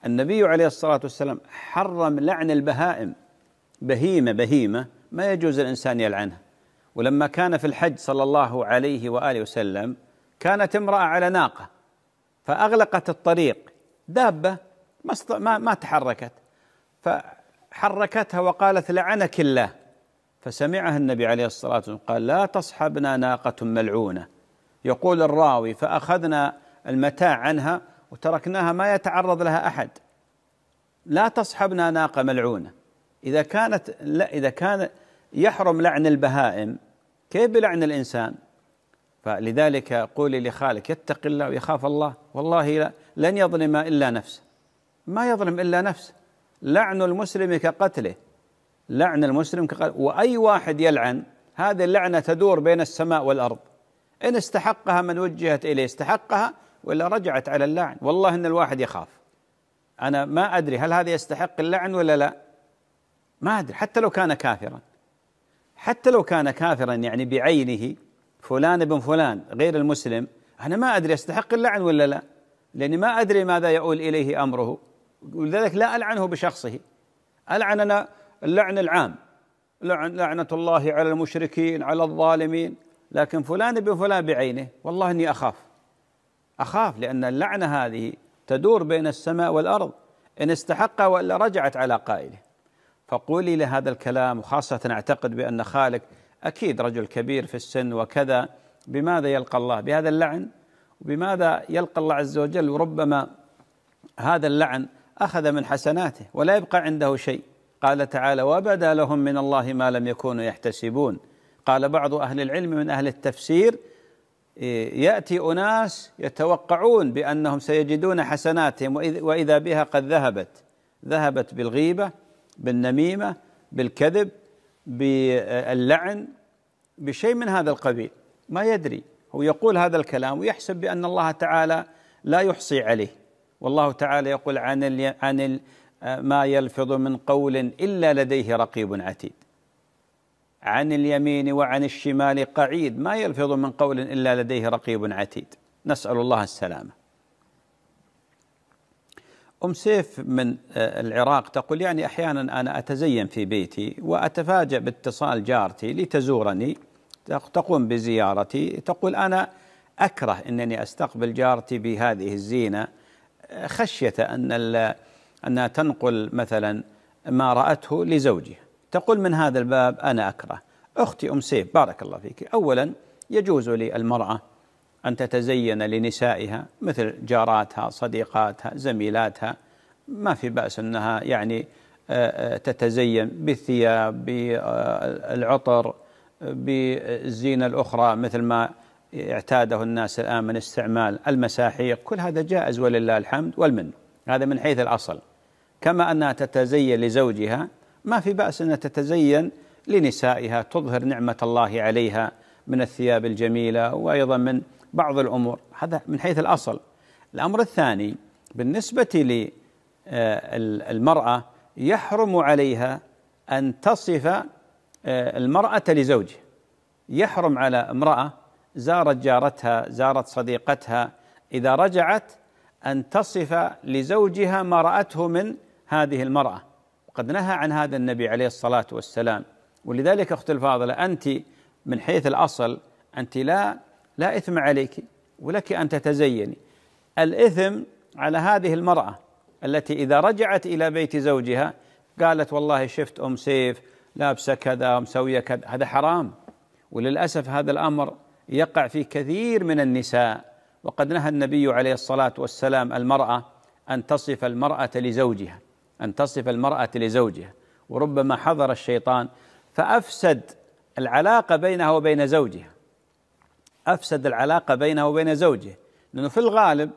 النبي عليه الصلاة والسلام حرم لعن البهائم بهيمة بهيمة ما يجوز الإنسان يلعنها ولما كان في الحج صلى الله عليه وآله وسلم كانت امرأة على ناقة فأغلقت الطريق دابة ما ما تحركت فحركتها وقالت لعنك الله فسمعها النبي عليه الصلاة والسلام قال لا تصحبنا ناقة ملعونة يقول الراوي فأخذنا المتاع عنها وتركناها ما يتعرض لها أحد لا تصحبنا ناقة ملعونة إذا كانت لا إذا كان يحرم لعن البهائم كيف بلعن الإنسان فلذلك قولي لخالك يتق الله ويخاف الله والله لن يظلم إلا نفسه ما يظلم إلا نفسه لعن المسلم كقتله لعن المسلم كقتله وأي واحد يلعن هذه اللعنة تدور بين السماء والأرض إن استحقها من وجهت إليه استحقها ولا رجعت على اللعن والله ان الواحد يخاف انا ما ادري هل هذا يستحق اللعن ولا لا ما ادري حتى لو كان كافرا حتى لو كان كافرا يعني بعينه فلان بن فلان غير المسلم انا ما ادري يستحق اللعن ولا لا لاني ما ادري ماذا يؤول اليه امره ولذلك لا العنه بشخصه العن انا اللعن العام لعن لعنه الله على المشركين على الظالمين لكن فلان بن فلان بعينه والله اني اخاف أخاف لأن اللعنة هذه تدور بين السماء والأرض إن استحق وإلا رجعت على قائله فقولي لهذا الكلام وخاصة أعتقد بأن خالك أكيد رجل كبير في السن وكذا بماذا يلقى الله بهذا اللعن وبماذا يلقى الله عز وجل وربما هذا اللعن أخذ من حسناته ولا يبقى عنده شيء قال تعالى وبدا لهم من الله ما لم يكونوا يحتسبون قال بعض أهل العلم من أهل التفسير ياتي اناس يتوقعون بانهم سيجدون حسناتهم واذا بها قد ذهبت ذهبت بالغيبه بالنميمه بالكذب باللعن بشيء من هذا القبيل ما يدري هو يقول هذا الكلام ويحسب بان الله تعالى لا يحصي عليه والله تعالى يقول عن عن ما يلفظ من قول الا لديه رقيب عتيد عن اليمين وعن الشمال قعيد ما يلفظ من قول إلا لديه رقيب عتيد نسأل الله السلامة أم سيف من آه، العراق تقول يعني أحيانا أنا أتزين في بيتي وأتفاجأ باتصال جارتي لتزورني تقوم بزيارتي تقول أنا أكره أنني أستقبل جارتي بهذه الزينة خشية أن أنها تنقل مثلا ما رأته لزوجها تقول من هذا الباب أنا أكره أختي أم سيف بارك الله فيك أولا يجوز للمرأة أن تتزين لنسائها مثل جاراتها صديقاتها زميلاتها ما في بأس أنها يعني آه، آه، تتزين بالثياب بالعطر بالزينة الأخرى مثل ما اعتاده الناس الآن من استعمال المساحيق كل هذا جائز ولله الحمد والمن هذا من حيث الأصل كما أنها تتزين لزوجها ما في بأس أن تتزين لنسائها تظهر نعمة الله عليها من الثياب الجميلة وأيضا من بعض الأمور هذا من حيث الأصل الأمر الثاني بالنسبة للمرأة آه، يحرم عليها أن تصف آه، المرأة لزوجها يحرم على امرأة زارت جارتها زارت صديقتها إذا رجعت أن تصف لزوجها ما رأته من هذه المرأة قد نهى عن هذا النبي عليه الصلاة والسلام ولذلك أخت الفاضلة أنت من حيث الأصل أنت لا لا إثم عليك ولك أن تتزيني الإثم على هذه المرأة التي إذا رجعت إلى بيت زوجها قالت والله شفت أم سيف لابسة كذا مسوية كذا هذا حرام وللأسف هذا الأمر يقع في كثير من النساء وقد نهى النبي عليه الصلاة والسلام المرأة أن تصف المرأة لزوجها أن تصف المرأة لزوجها وربما حضر الشيطان فأفسد العلاقة بينها وبين زوجها أفسد العلاقة بينها وبين زوجها لأنه في الغالب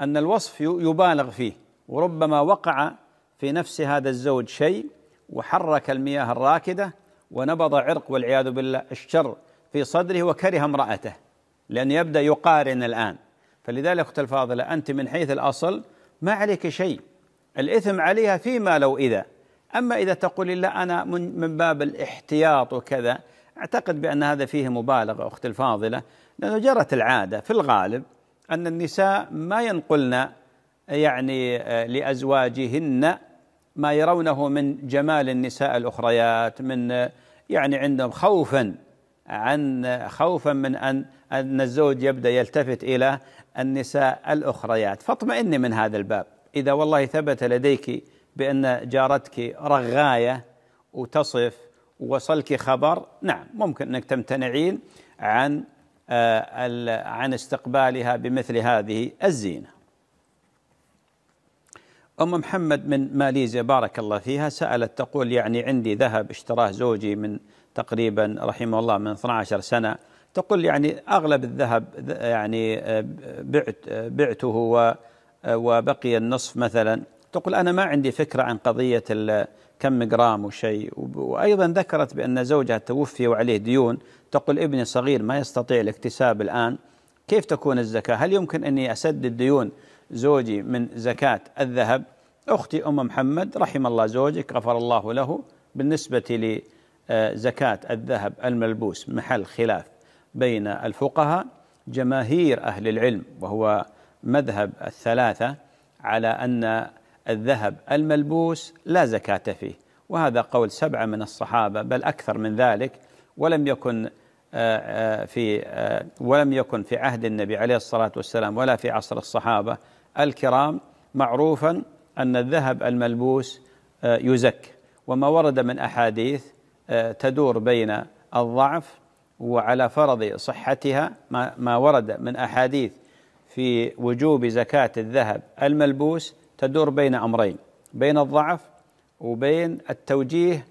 أن الوصف يبالغ فيه وربما وقع في نفس هذا الزوج شيء وحرك المياه الراكدة ونبض عرق والعياذ بالله الشر في صدره وكره امرأته لأنه يبدأ يقارن الآن فلذلك أخت الفاضلة أنت من حيث الأصل ما عليك شيء الإثم عليها فيما لو إذا أما إذا تقول لا أنا من, من باب الاحتياط وكذا أعتقد بأن هذا فيه مبالغة أختي الفاضلة لأنه جرت العادة في الغالب أن النساء ما ينقلن يعني آه، لأزواجهن ما يرونه من جمال النساء الأخريات من آه، يعني عندهم خوفا عن خوفا من أن أن الزوج يبدأ يلتفت إلى النساء الأخريات فاطمئني من هذا الباب إذا والله ثبت لديك بأن جارتك رغاية وتصف ووصلك خبر نعم ممكن أنك تمتنعين عن آه، عن استقبالها بمثل هذه الزينة أم محمد من ماليزيا بارك الله فيها سألت تقول يعني عندي ذهب اشتراه زوجي من تقريبا رحمه الله من 12 سنة تقول يعني أغلب الذهب يعني آه، بعت بعته و آه، وبقي النصف مثلا تقول أنا ما عندي فكرة عن قضية كم جرام وشيء وأيضا ذكرت بأن زوجها توفي وعليه ديون تقول ابني صغير ما يستطيع الاكتساب الآن كيف تكون الزكاة هل يمكن أني أسدد ديون زوجي من زكاة الذهب أختي أم محمد رحم الله زوجك غفر الله له بالنسبة لزكاة آه، الذهب الملبوس محل خلاف بين الفقهاء جماهير أهل العلم وهو مذهب الثلاثة على أن الذهب الملبوس لا زكاة فيه وهذا قول سبعة من الصحابة بل أكثر من ذلك ولم يكن آه، آه، في آه، ولم يكن في عهد النبي عليه الصلاة والسلام ولا في عصر الصحابة الكرام معروفا أن الذهب الملبوس يزك وما ورد من أحاديث تدور بين الضعف وعلى فرض صحتها ما ورد من أحاديث في وجوب زكاة الذهب الملبوس تدور بين أمرين بين الضعف وبين التوجيه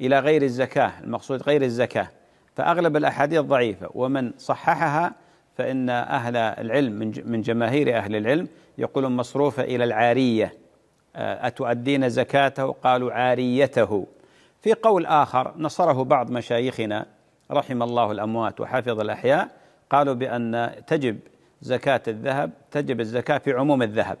إلى غير الزكاة المقصود غير الزكاة فأغلب الأحاديث ضعيفة ومن صححها فإن أهل العلم من جماهير أهل العلم يقولون مصروفة إلى العارية آه، أتؤدين زكاته قالوا عاريته في قول آخر نصره بعض مشايخنا رحم الله الأموات وحفظ الأحياء قالوا بأن تجب زكاة الذهب تجب الزكاة في عموم الذهب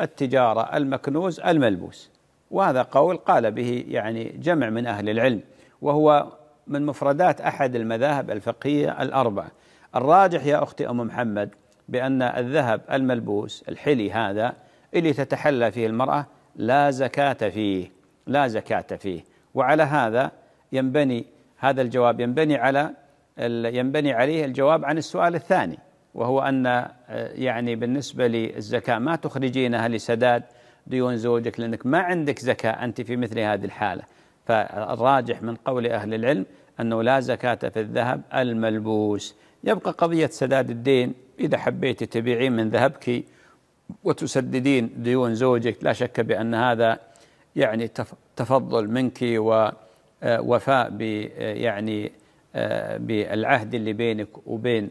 التجارة المكنوز الملبوس وهذا قول قال به يعني جمع من أهل العلم وهو من مفردات أحد المذاهب الفقهية الأربعة الراجح يا أختي أم محمد بأن الذهب الملبوس الحلي هذا اللي تتحلى فيه المرأة لا زكاة فيه لا زكاة فيه وعلى هذا ينبني هذا الجواب ينبني على ينبني عليه الجواب عن السؤال الثاني وهو أن آه، يعني بالنسبة للزكاة ما تخرجينها لسداد ديون زوجك لأنك ما عندك زكاة أنت في مثل هذه الحالة فالراجح من قول أهل العلم أنه لا زكاة في الذهب الملبوس يبقى قضية سداد الدين إذا حبيت تبيعين من ذهبك وتسددين ديون زوجك لا شك بأن هذا يعني تفضل منك ووفاء آه، آه، يعني بالعهد اللي بينك وبين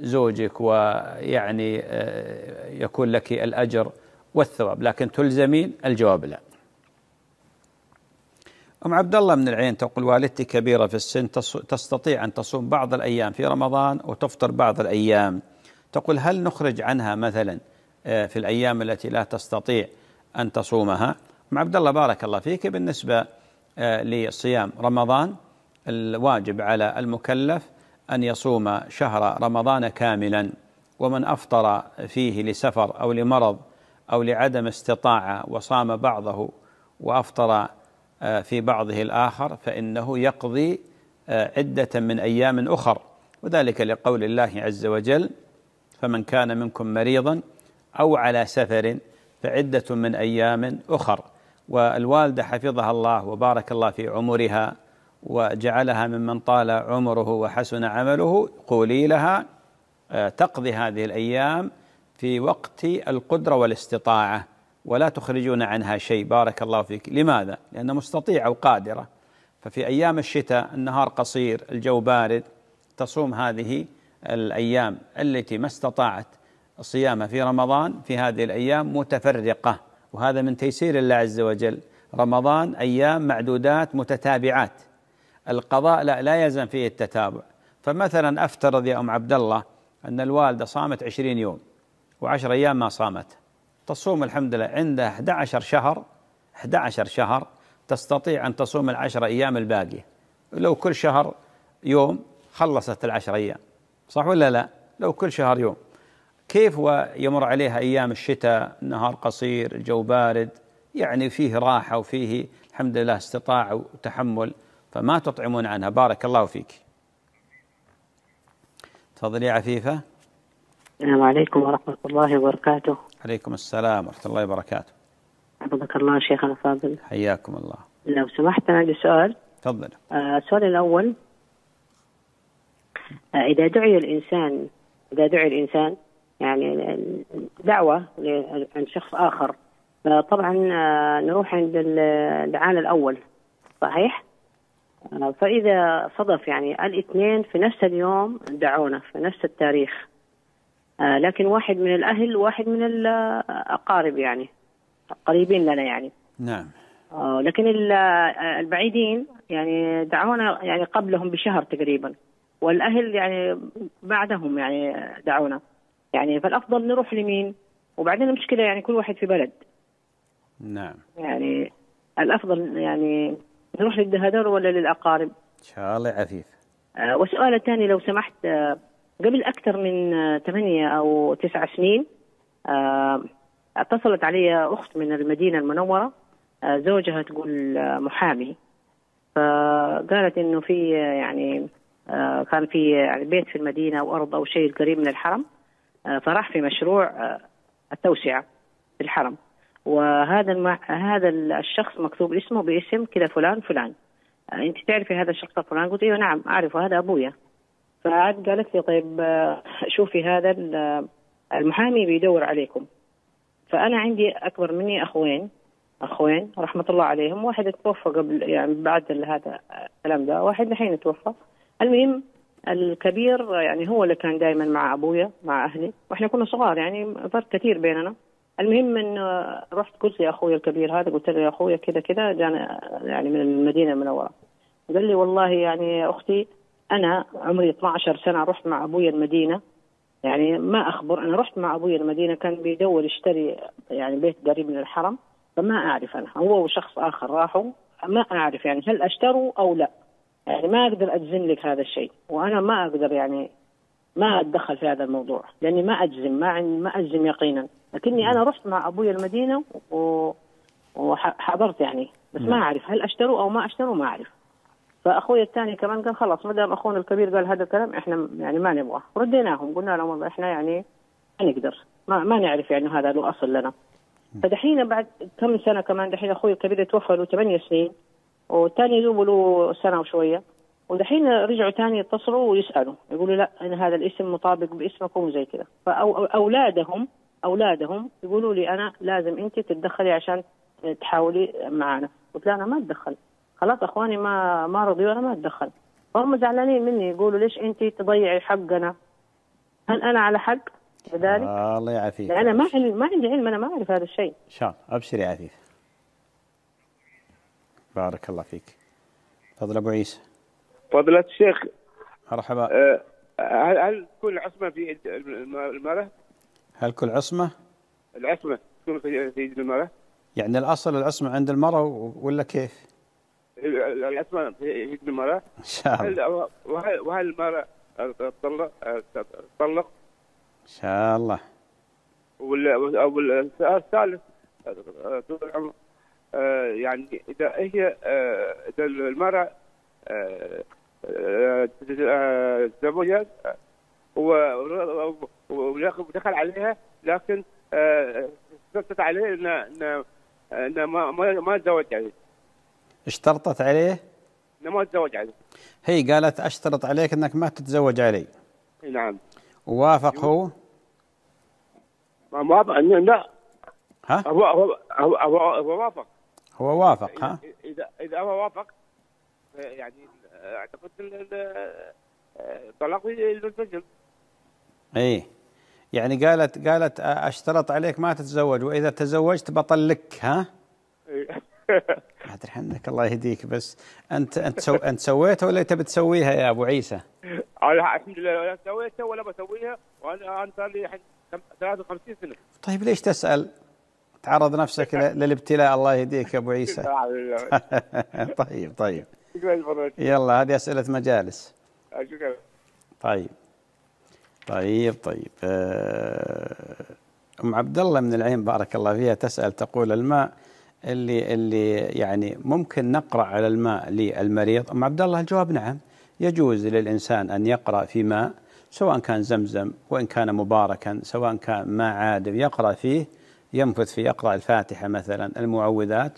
زوجك ويعني آه، يكون لك الأجر والثواب لكن تلزمين الجواب لا أم عبد الله من العين تقول والدتي كبيرة في السن تستطيع أن تصوم بعض الأيام في رمضان وتفطر بعض الأيام تقول هل نخرج عنها مثلا آه، في الأيام التي لا تستطيع أن تصومها أم عبد الله بارك الله فيك بالنسبة آه، لصيام رمضان الواجب على المكلف أن يصوم شهر رمضان كاملا ومن أفطر فيه لسفر أو لمرض أو لعدم استطاعة وصام بعضه وأفطر آه، في بعضه الآخر فإنه يقضي آه، عدة من أيام أخر وذلك لقول الله عز وجل فمن كان منكم مريضا أو على سفر فعدة من أيام أخر والوالدة حفظها الله وبارك الله في عمرها وجعلها ممن طال عمره وحسن عمله قولي لها آه، تقضي هذه الأيام في وقت القدرة والاستطاعة ولا تخرجون عنها شيء بارك الله فيك لماذا؟ لأنها مستطيعة وقادرة ففي أيام الشتاء النهار قصير الجو بارد تصوم هذه الأيام التي ما استطاعت صيامها في رمضان في هذه الأيام متفرقة وهذا من تيسير الله عز وجل رمضان أيام معدودات متتابعات القضاء لا لا يلزم فيه التتابع فمثلا افترض يا ام عبد الله ان الوالده صامت 20 يوم و10 ايام ما صامت تصوم الحمد لله عندها 11 شهر 11 شهر تستطيع ان تصوم العشر ايام الباقيه لو كل شهر يوم خلصت العشر ايام صح ولا لا؟ لو كل شهر يوم كيف ويمر عليها ايام الشتاء نهار قصير الجو بارد يعني فيه راحه وفيه الحمد لله استطاعه وتحمل فما تطعمون عنها بارك الله فيك تفضلي عفيفة السلام عليكم ورحمة الله وبركاته عليكم السلام ورحمة الله وبركاته حفظك الله شيخنا فاضل حياكم الله لو سمحت أنا عندي سؤال تفضل آه السؤال الأول آه إذا دعي الإنسان إذا دعي الإنسان يعني دعوة عند شخص آخر آه، طبعا آه، نروح عند العام الأول صحيح؟ آه، فإذا صدف يعني الاثنين في نفس اليوم دعونا في نفس التاريخ آه، لكن واحد من الأهل وواحد من الأقارب يعني قريبين لنا يعني نعم آه، لكن البعيدين يعني دعونا يعني قبلهم بشهر تقريبا والأهل يعني بعدهم يعني دعونا يعني فالأفضل نروح لمين وبعدين المشكلة يعني كل واحد في بلد نعم يعني الأفضل يعني نروح للدهدور ولا للأقارب إن شاء الله عفيف آه، وسؤال والسؤال الثاني لو سمحت آه، قبل أكثر من آه، ثمانية أو تسعة سنين اتصلت علي أخت من المدينة المنورة زوجها تقول محامي فقالت إنه في يعني كان في يعني بيت في المدينة أو أرض أو شيء قريب من الحرم فراح في مشروع التوسعة في الحرم وهذا المع... هذا الشخص مكتوب اسمه باسم كذا فلان فلان آه، انت تعرفي هذا الشخص فلان قلت ايوه نعم اعرفه هذا ابويا فعاد قالت لي طيب آه، شوفي هذا آه، المحامي بيدور عليكم فانا عندي اكبر مني اخوين اخوين رحمه الله عليهم واحد توفى قبل يعني بعد هذا الكلام ده واحد الحين توفى المهم الكبير يعني هو اللي كان دائما مع ابويا مع اهلي واحنا كنا صغار يعني فرق كثير بيننا المهم انه رحت قلت اخوي الكبير هذا قلت له يا اخوي كذا كذا جانا يعني من المدينه المنوره قال لي والله يعني يا اختي انا عمري 12 سنه رحت مع ابوي المدينه يعني ما اخبر انا رحت مع ابوي المدينه كان بيدور يشتري يعني بيت قريب من الحرم فما اعرف انا هو وشخص اخر راحوا ما اعرف يعني هل اشتروا او لا يعني ما اقدر اجزم لك هذا الشيء وانا ما اقدر يعني ما اتدخل في هذا الموضوع لاني ما اجزم ما ما اجزم يقينا لكني انا رحت مع ابوي المدينه وحضرت يعني بس ما اعرف هل اشتروا او ما اشتروا ما اعرف فاخوي الثاني كمان قال خلاص ما دام اخونا الكبير قال هذا الكلام احنا يعني ما نبغاه رديناهم قلنا لهم والله احنا يعني ما نقدر ما, ما نعرف يعني هذا له اصل لنا فدحين بعد كم سنه كمان دحين اخوي الكبير توفى له ثمانية سنين والثاني يدوب له سنه وشويه ودحين رجعوا تاني يتصلوا ويسالوا يقولوا لا انا هذا الاسم مطابق باسمكم وزي كذا فاولادهم اولادهم يقولوا لي انا لازم انت تتدخلي عشان تحاولي معانا قلت لا انا ما اتدخل خلاص اخواني ما ما رضيوا انا ما اتدخل فهم زعلانين مني يقولوا ليش انت تضيعي حقنا هل انا على حق لذلك آه الله يعافيك انا ما ما عندي علم انا ما اعرف هذا الشيء ان شاء الله ابشري عفيف بارك الله فيك فضل ابو عيسى فضلة الشيخ مرحبا آه، هل هل تكون العصمة في يد المرأة؟ هل كل عصمة؟ العصمة تكون في يد المرأة؟ يعني الأصل العصمة عند المرأة ولا كيف؟ العصمة في يد المرأة إن شاء الله وهل المرأة تطلق تطلق؟ إن شاء الله ولا أو الثالث طول العمر آه، يعني إذا هي آه، إذا المرأة تزوجت ودخل عليها لكن اشترطت آه، عليه ان ان ان ما ما تزوج عليه اشترطت عليه؟ انه ما تزوج عليه هي قالت اشترط عليك انك ما تتزوج علي نعم ووافق هو؟ ما وافق لا ها؟ هو هو هو, هو وافق هو وافق ها؟ اذا اذا هو وافق يعني اعتقد الطلاق آه، المنسجم ايه يعني قالت قالت آه، اشترط عليك ما تتزوج واذا تزوجت لك ها؟ إيه. ما ادري عنك الله يهديك بس انت انت سو انت سويتها ولا تبي تسويها يا ابو عيسى؟ انا الحمد لله سويتها ولا بسويها وانا انا صار لي 53 سنه طيب ليش تسال؟ تعرض نفسك <laughs> للابتلاء الله يهديك يا ابو عيسى <laughs> طيب طيب يلا هذه أسئلة مجالس آه، طيب طيب طيب آه، أم عبد الله من العين بارك الله فيها تسأل تقول الماء اللي اللي يعني ممكن نقرأ على الماء للمريض أم عبد الله الجواب نعم يجوز للإنسان أن يقرأ في ماء سواء كان زمزم وإن كان مباركا سواء كان ماء عادم يقرأ فيه ينفث فيه يقرأ الفاتحة مثلا المعوذات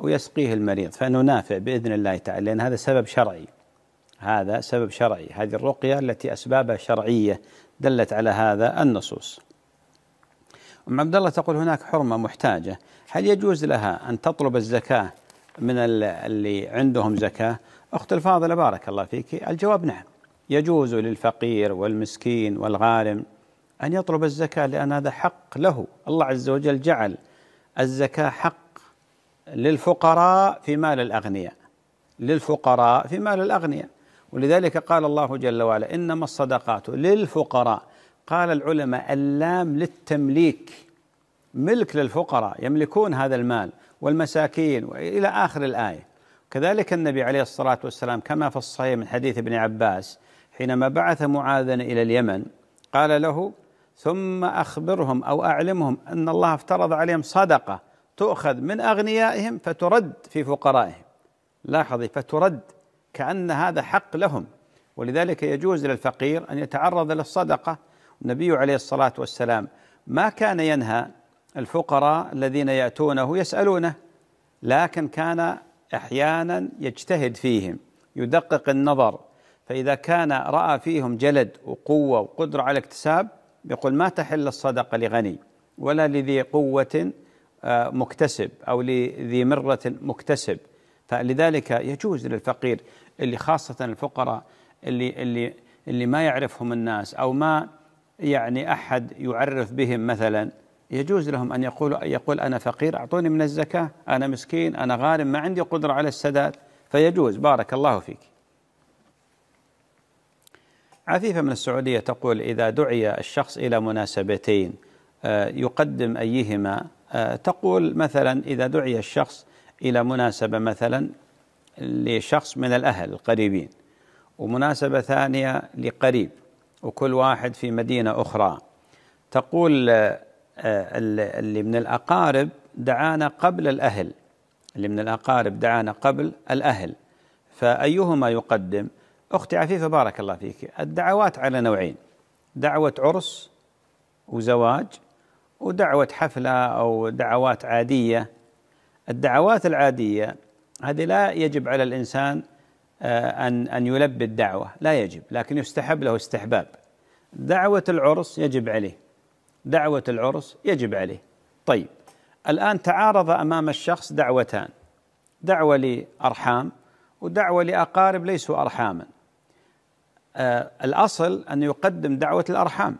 ويسقيه المريض فانه نافع باذن الله تعالى لان هذا سبب شرعي هذا سبب شرعي هذه الرقيه التي اسبابها شرعيه دلت على هذا النصوص ام عبد الله تقول هناك حرمه محتاجه هل يجوز لها ان تطلب الزكاه من اللي عندهم زكاه اخت الفاضله بارك الله فيك الجواب نعم يجوز للفقير والمسكين والغارم ان يطلب الزكاه لان هذا حق له الله عز وجل جعل الزكاه حق للفقراء في مال الأغنياء للفقراء في مال الأغنياء ولذلك قال الله جل وعلا إنما الصدقات للفقراء قال العلماء اللام للتمليك ملك للفقراء يملكون هذا المال والمساكين وإلى آخر الآية كذلك النبي عليه الصلاة والسلام كما في الصحيح من حديث ابن عباس حينما بعث معاذا إلى اليمن قال له ثم أخبرهم أو أعلمهم أن الله افترض عليهم صدقة تؤخذ من أغنيائهم فترد في فقرائهم لاحظي فترد كأن هذا حق لهم ولذلك يجوز للفقير أن يتعرض للصدقة النبي عليه الصلاة والسلام ما كان ينهى الفقراء الذين يأتونه يسألونه لكن كان أحيانا يجتهد فيهم يدقق النظر فإذا كان رأى فيهم جلد وقوة وقدرة على الاكتساب يقول ما تحل الصدقة لغني ولا لذي قوة مكتسب أو لذي مرة مكتسب فلذلك يجوز للفقير اللي خاصة الفقراء اللي اللي اللي ما يعرفهم الناس أو ما يعني أحد يعرف بهم مثلا يجوز لهم أن يقول يقول أنا فقير أعطوني من الزكاة أنا مسكين أنا غارم ما عندي قدرة على السداد فيجوز بارك الله فيك عفيفة من السعودية تقول إذا دعي الشخص إلى مناسبتين آه، يقدم أيهما آه، تقول مثلا إذا دعي الشخص إلى مناسبة مثلا لشخص من الأهل القريبين ومناسبة ثانية لقريب وكل واحد في مدينة أخرى تقول آه، اللي من الأقارب دعانا قبل الأهل اللي من الأقارب دعانا قبل الأهل فأيهما يقدم أختي عفيفة بارك الله فيك الدعوات على نوعين دعوة عرس وزواج ودعوة حفلة أو دعوات عادية الدعوات العادية هذه لا يجب على الإنسان آه، أن أن يلبي الدعوة لا يجب لكن يستحب له استحباب دعوة العرس يجب عليه دعوة العرس يجب عليه طيب الآن تعارض أمام الشخص دعوتان دعوة لأرحام ودعوة لأقارب ليسوا أرحاما آه، الأصل أن يقدم دعوة الأرحام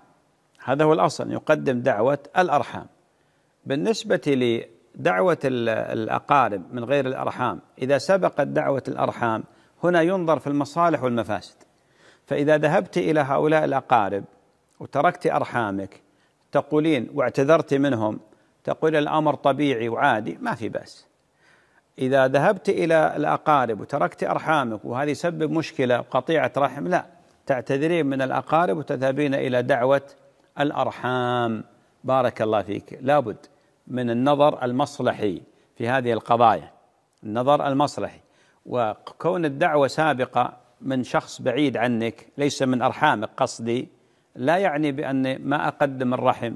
هذا هو الأصل يقدم دعوة الأرحام بالنسبة لدعوة الأقارب من غير الأرحام إذا سبقت دعوة الأرحام هنا ينظر في المصالح والمفاسد فإذا ذهبت إلى هؤلاء الأقارب وتركت أرحامك تقولين واعتذرت منهم تقول الأمر طبيعي وعادي ما في بأس إذا ذهبت إلى الأقارب وتركت أرحامك وهذه يسبب مشكلة قطيعة رحم لا تعتذرين من الأقارب وتذهبين إلى دعوة الأرحام بارك الله فيك لابد من النظر المصلحي في هذه القضايا النظر المصلحي وكون الدعوة سابقة من شخص بعيد عنك ليس من أرحامك قصدي لا يعني بأن ما أقدم الرحم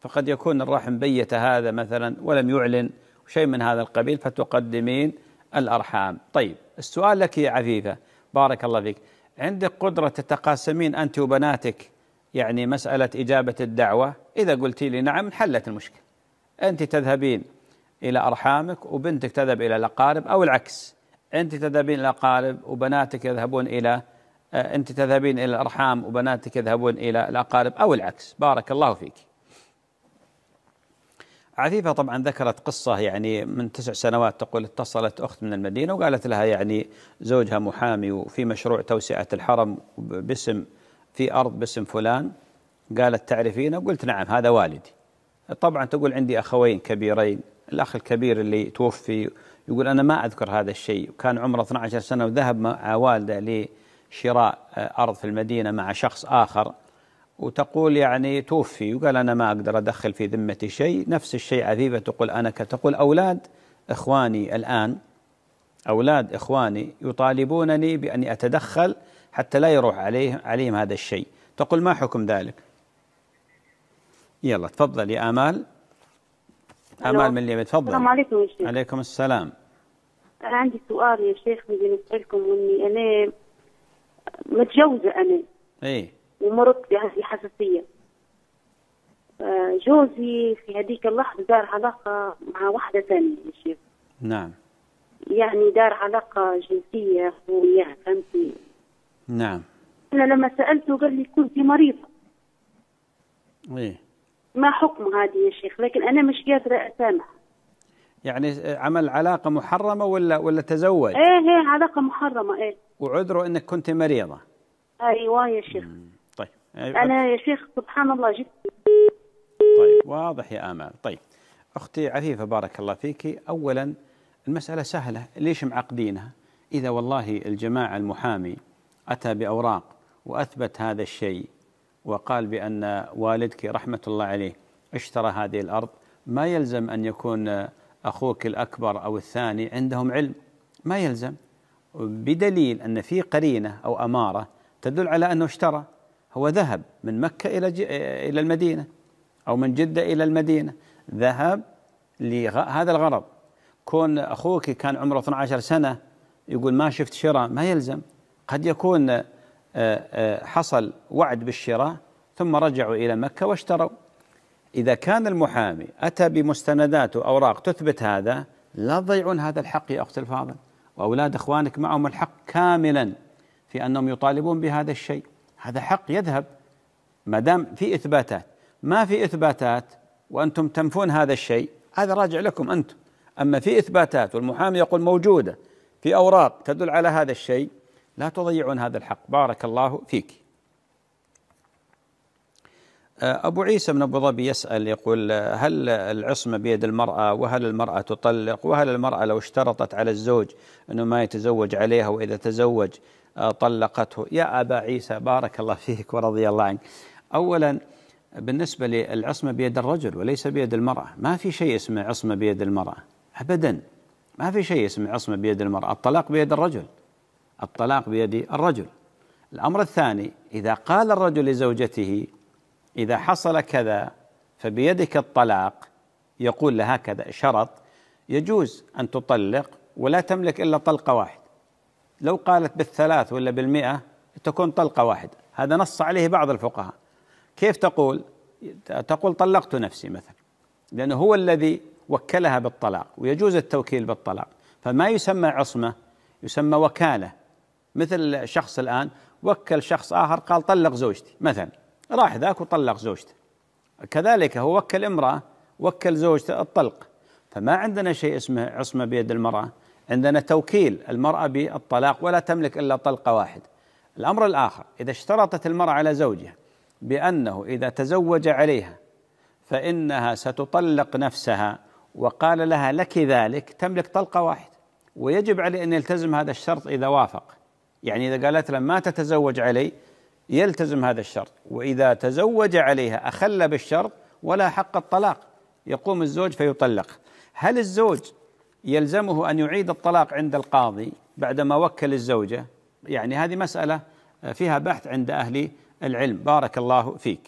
فقد يكون الرحم بيت هذا مثلا ولم يعلن شيء من هذا القبيل فتقدمين الأرحام طيب السؤال لك يا عفيفة بارك الله فيك عندك قدرة تتقاسمين أنت وبناتك يعني مسألة إجابة الدعوة إذا قلت لي نعم حلت المشكلة أنت تذهبين إلى أرحامك وبنتك تذهب إلى الأقارب أو العكس أنت تذهبين إلى الأقارب وبناتك يذهبون إلى آه، أنت تذهبين إلى الأرحام وبناتك يذهبون إلى الأقارب أو العكس بارك الله فيك عفيفة طبعا ذكرت قصة يعني من تسع سنوات تقول اتصلت أخت من المدينة وقالت لها يعني زوجها محامي وفي مشروع توسعة الحرم باسم في أرض باسم فلان قالت تعرفينه قلت نعم هذا والدي طبعا تقول عندي أخوين كبيرين الأخ الكبير اللي توفي يقول أنا ما أذكر هذا الشيء وكان عمره 12 سنة وذهب مع والده لشراء أرض في المدينة مع شخص آخر وتقول يعني توفي وقال أنا ما أقدر أدخل في ذمتي شيء نفس الشيء عذيبه تقول أنا كتقول أولاد إخواني الآن أولاد إخواني يطالبونني باني أتدخل حتى لا يروح عليه عليهم هذا الشيء تقول ما حكم ذلك يلا تفضل يا آمال آمال من اليمن تفضل السلام عليكم يا شيخ عليكم السلام أنا عندي سؤال يا شيخ بدي نسألكم إني أنا متجوزة أنا إيه ومرت بهذه الحساسية آه، جوزي في هذيك اللحظة دار علاقة مع واحدة ثانية يا شيخ نعم يعني دار علاقة جنسية وياها يعني فهمتي نعم أنا لما سألته قال لي كنت مريضة إيه ما حكم هذه يا شيخ لكن أنا مش قادرة أسامح يعني عمل علاقة محرمة ولا ولا تزوج؟ إيه إيه علاقة محرمة إيه وعذره أنك كنت مريضة أيوه يا شيخ مم. طيب أنا يا شيخ سبحان الله جبت طيب واضح يا آمال طيب أختي عفيفة بارك الله فيك أولا المسألة سهلة ليش معقدينها إذا والله الجماعة المحامي أتى بأوراق وأثبت هذا الشيء وقال بأن والدك رحمة الله عليه اشترى هذه الأرض ما يلزم أن يكون أخوك الأكبر أو الثاني عندهم علم ما يلزم بدليل أن في قرينة أو أمارة تدل على أنه اشترى هو ذهب من مكة إلى إلى المدينة أو من جدة إلى المدينة ذهب لهذا الغرض كون أخوك كان عمره 12 سنة يقول ما شفت شراء ما يلزم قد يكون آه، آه، حصل وعد بالشراء ثم رجعوا إلى مكة واشتروا إذا كان المحامي أتى بمستندات وأوراق تثبت هذا لا تضيعون هذا الحق يا أخت الفاضل وأولاد إخوانك معهم الحق كاملا في أنهم يطالبون بهذا الشيء هذا حق يذهب ما دام في إثباتات ما في إثباتات وأنتم تنفون هذا الشيء هذا راجع لكم أنتم أما في إثباتات والمحامي يقول موجودة في أوراق تدل على هذا الشيء لا تضيعون هذا الحق بارك الله فيك آه، أبو عيسى من أبو ظبي يسأل يقول آه، هل العصمة بيد المرأة وهل المرأة تطلق وهل المرأة لو اشترطت على الزوج أنه ما يتزوج عليها وإذا تزوج آه، طلقته يا أبا عيسى بارك الله فيك ورضي الله عنك أولا بالنسبة للعصمة بيد الرجل وليس بيد المرأة ما في شيء اسمه عصمة بيد المرأة أبدا ما في شيء اسمه عصمة بيد المرأة الطلاق بيد الرجل الطلاق بيد الرجل الأمر الثاني إذا قال الرجل لزوجته إذا حصل كذا فبيدك الطلاق يقول لها هكذا شرط يجوز أن تطلق ولا تملك إلا طلقة واحدة لو قالت بالثلاث ولا بالمئة تكون طلقة واحدة هذا نص عليه بعض الفقهاء كيف تقول تقول طلقت نفسي مثلا لأنه هو الذي وكلها بالطلاق ويجوز التوكيل بالطلاق فما يسمى عصمة يسمى وكالة مثل شخص الآن وكل شخص آخر قال طلق زوجتي مثلا راح ذاك وطلق زوجته كذلك هو وكل امرأة وكل زوجته الطلق فما عندنا شيء اسمه عصمة بيد المرأة عندنا توكيل المرأة بالطلاق ولا تملك إلا طلقة واحد الأمر الآخر إذا اشترطت المرأة على زوجها بأنه إذا تزوج عليها فإنها ستطلق نفسها وقال لها لك ذلك تملك طلقة واحد ويجب عليه أن يلتزم هذا الشرط إذا وافق يعني إذا قالت له ما تتزوج علي يلتزم هذا الشرط وإذا تزوج عليها أخل بالشرط ولا حق الطلاق يقوم الزوج فيطلق هل الزوج يلزمه أن يعيد الطلاق عند القاضي بعدما وكل الزوجة يعني هذه مسألة فيها بحث عند أهل العلم بارك الله فيك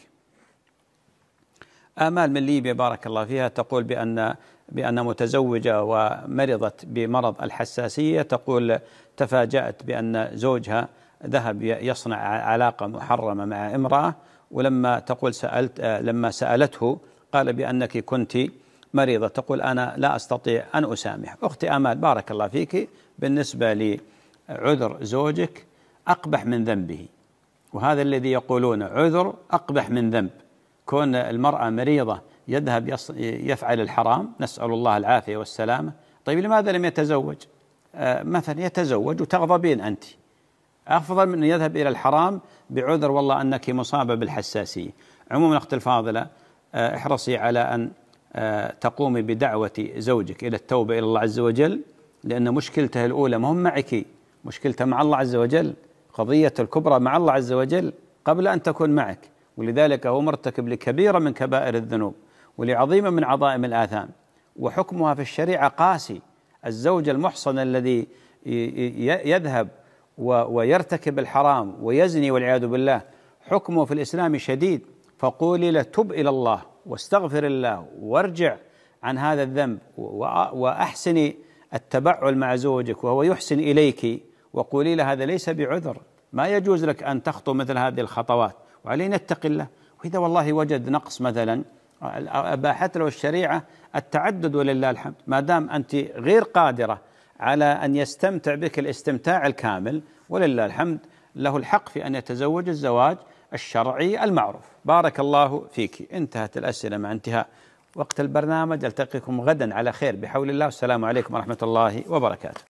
آمال من ليبيا بارك الله فيها تقول بأن بأن متزوجة ومرضت بمرض الحساسية تقول تفاجأت بأن زوجها ذهب يصنع علاقة محرمة مع امرأة ولما تقول سألت آه، لما سألته قال بأنك كنت مريضة تقول أنا لا أستطيع أن أسامح أختي آمال بارك الله فيك بالنسبة لعذر زوجك أقبح من ذنبه وهذا الذي يقولون عذر أقبح من ذنب كون المرأة مريضة يذهب يفعل الحرام نسأل الله العافية والسلامة طيب لماذا لم يتزوج آه، مثلا يتزوج وتغضبين أنت أفضل من أن يذهب إلى الحرام بعذر والله أنك مصابة بالحساسية عموما أختي الفاضلة آه، احرصي على أن آه، تقومي بدعوة زوجك إلى التوبة إلى الله عز وجل لأن مشكلته الأولى ما معك مشكلته مع الله عز وجل قضية الكبرى مع الله عز وجل قبل أن تكون معك ولذلك هو مرتكب لكبيرة من كبائر الذنوب ولعظيمة من عظائم الآثام وحكمها في الشريعة قاسي الزوج المحصن الذي يذهب ويرتكب الحرام ويزني والعياذ بالله حكمه في الإسلام شديد فقولي له تب إلى الله واستغفر الله وارجع عن هذا الذنب وأحسني التبعل مع زوجك وهو يحسن إليك وقولي له هذا ليس بعذر ما يجوز لك أن تخطو مثل هذه الخطوات وعليه نتقي الله وإذا والله وجد نقص مثلا أباحت له الشريعة التعدد ولله الحمد ما دام أنت غير قادرة على أن يستمتع بك الاستمتاع الكامل ولله الحمد له الحق في أن يتزوج الزواج الشرعي المعروف بارك الله فيك انتهت الأسئلة مع انتهاء وقت البرنامج ألتقيكم غدا على خير بحول الله والسلام عليكم ورحمة الله وبركاته